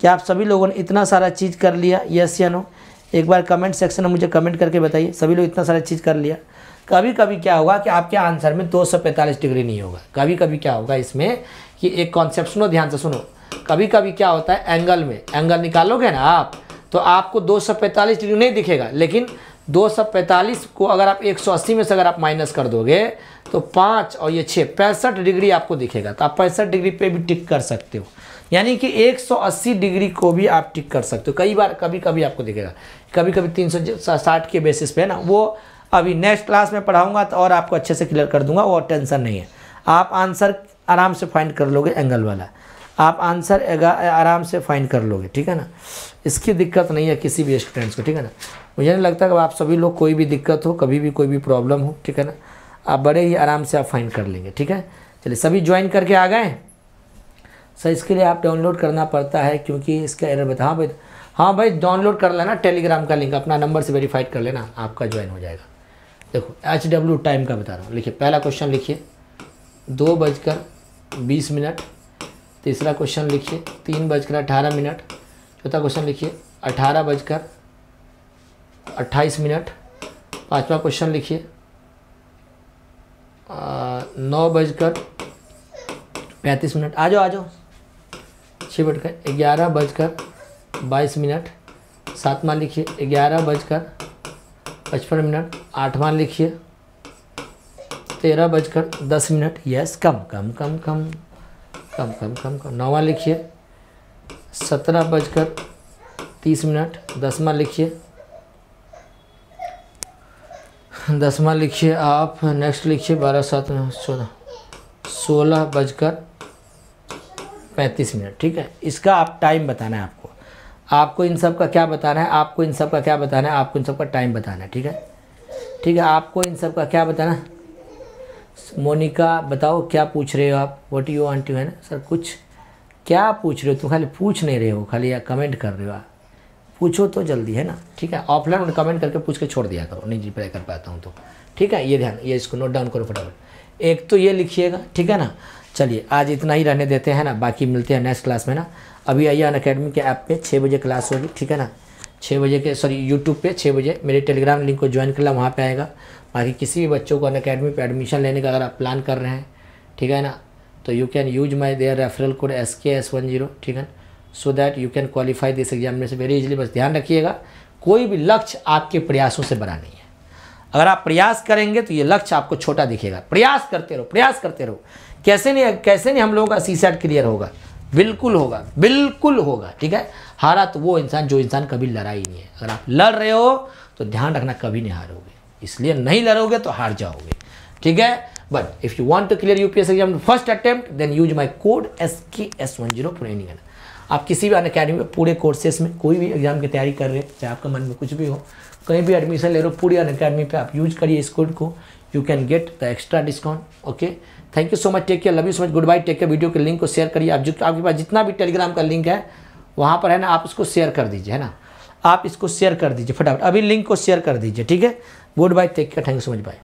क्या आप सभी लोगों ने इतना सारा चीज़ कर लिया यस या नो एक बार कमेंट सेक्शन में मुझे कमेंट करके बताइए सभी लोग इतना सारा चीज़ कर लिया कभी कभी क्या होगा कि आपके आंसर में 245 डिग्री नहीं होगा कभी कभी क्या होगा इसमें कि एक कॉन्सेप्ट सुनो ध्यान से सुनो कभी कभी क्या होता है एंगल में एंगल निकालोगे ना आप तो आपको 245 डिग्री नहीं दिखेगा लेकिन 245 को अगर आप 180 में से अगर आप माइनस कर दोगे तो पाँच और ये छः पैंसठ डिग्री आपको दिखेगा तो आप पैंसठ डिग्री पे भी टिक कर सकते हो यानी कि 180 डिग्री को भी आप टिक कर सकते हो कई बार कभी कभी आपको दिखेगा कभी कभी तीन साठ के बेसिस पे है ना वो अभी नेक्स्ट क्लास में पढ़ाऊंगा तो और आपको अच्छे से क्लियर कर दूंगा और टेंशन नहीं है आप आंसर आराम से फाइंड कर लोगे एंगल वाला आप आंसर आराम से फाइंड कर लोगे ठीक है ना इसकी दिक्कत नहीं है किसी भी स्टूडेंट्स को ठीक है ना मुझे नहीं लगता कि आप सभी लोग कोई भी दिक्कत हो कभी भी कोई भी प्रॉब्लम हो ठीक है ना आप बड़े ही आराम से आप फाइंड कर लेंगे ठीक है चलिए सभी ज्वाइन करके आ गए सर इसके लिए आप डाउनलोड करना पड़ता है क्योंकि इसका एरर बता हाँ भाई हाँ भाई डाउनलोड कर लेना टेलीग्राम का लिंक अपना नंबर से वेरीफाइड कर लेना आपका ज्वाइन हो जाएगा देखो एच डब्ल्यू टाइम का बता रहा हूँ लिखिए पहला क्वेश्चन लिखिए दो बजकर बीस मिनट तीसरा क्वेश्चन लिखिए तीन बजकर अठारह मिनट चौथा क्वेश्चन लिखिए अठारह बजकर अट्ठाईस मिनट पाँचवा क्वेश्चन लिखिए नौ बजकर पैंतीस मिनट आ जाओ आ जाओ छः बजकर ग्यारह बजकर बाईस मिनट सातवां लिखिए ग्यारह बजकर पचपन मिनट आठवां लिखिए तेरह बजकर दस मिनट यस कम कम कम कम कम कम कम कम नौवा लिखिए सत्रह बजकर तीस मिनट दसवा लिखिए दसवा लिखिए आप नेक्स्ट लिखिए बारह सात चौदह सोलह बजकर पैंतीस मिनट ठीक है इसका आप टाइम बताना है आपको आपको इन सब का क्या बताना है आपको इन सब का क्या बताना है आपको इन सब का टाइम बताना है ठीक है ठीक है आपको इन सब का क्या बताना है मोनिका बताओ क्या पूछ रहे हो आप वॉट यू वॉन्ट यू है ना सर कुछ क्या पूछ रहे हो तुम खाली पूछ नहीं रहे हो खाली या कमेंट कर रहे हो आप पूछो तो जल्दी है ना ठीक है ऑफलाइन उन्हें कमेंट करके पूछ के छोड़ दिया करो नहीं रिप्लाई कर पाता हूँ तो ठीक है ये ध्यान ये इसको नोट डाउन करो फटाफट एक तो ये लिखिएगा ठीक है ना चलिए आज इतना ही रहने देते हैं ना बाकी मिलते हैं नेक्स्ट क्लास में ना अभी आइए अन अकेडमी के ऐप पे छः बजे क्लास होगी ठीक है ना छः बजे के सॉरी यूट्यूब पे छः बजे मेरे टेलीग्राम लिंक को ज्वाइन कर लिया वहाँ पे आएगा बाकी किसी भी बच्चों को अन अकेडमी पर एडमिशन लेने का अगर आप प्लान कर रहे हैं ठीक है ना तो you can use my there referral code S K S one zero ठीक है so that you can qualify this examination very easily बस ध्यान रखिएगा कोई भी लक्ष्य आपके प्रयासों से बड़ा नहीं है अगर आप प्रयास करेंगे तो ये लक्ष्य आपको छोटा दिखेगा प्रयास करते रहो प्रयास करते रहो कैसे नहीं कैसे नहीं हम लोगों का सी सेट क्लियर होगा बिल्कुल होगा बिल्कुल होगा ठीक है हारा तो वो इंसान जो इंसान कभी लड़ा ही नहीं है अगर आप लड़ रहे हो तो ध्यान रखना कभी नहीं हारोगे इसलिए नहीं लड़ोगे तो हार जाओगे ठीक है but if you want to clear UPS exam first attempt then use my code S K S one zero training आप किसी भी अन अकेडमी में पूरे कोर्सेस में कोई भी एग्जाम की तैयारी कर रहे हैं चाहे आपका मन में कुछ भी हो कहीं भी एडमिशन ले रहे हो पूरी अन अकेडमी पर आप यूज करिए इस कोड को you can get the extra discount okay thank you so much take care love you so much goodbye take care video के लिंक को शेयर करिए आप जो आपके पास जितना भी टेलीग्राम का लिंक है वहाँ पर है ना आप इसको शेयर कर दीजिए है ना आप इसको शेयर कर दीजिए फटाफट अभी लिंक को शेयर कर दीजिए ठीक है goodbye take care thank you so much bye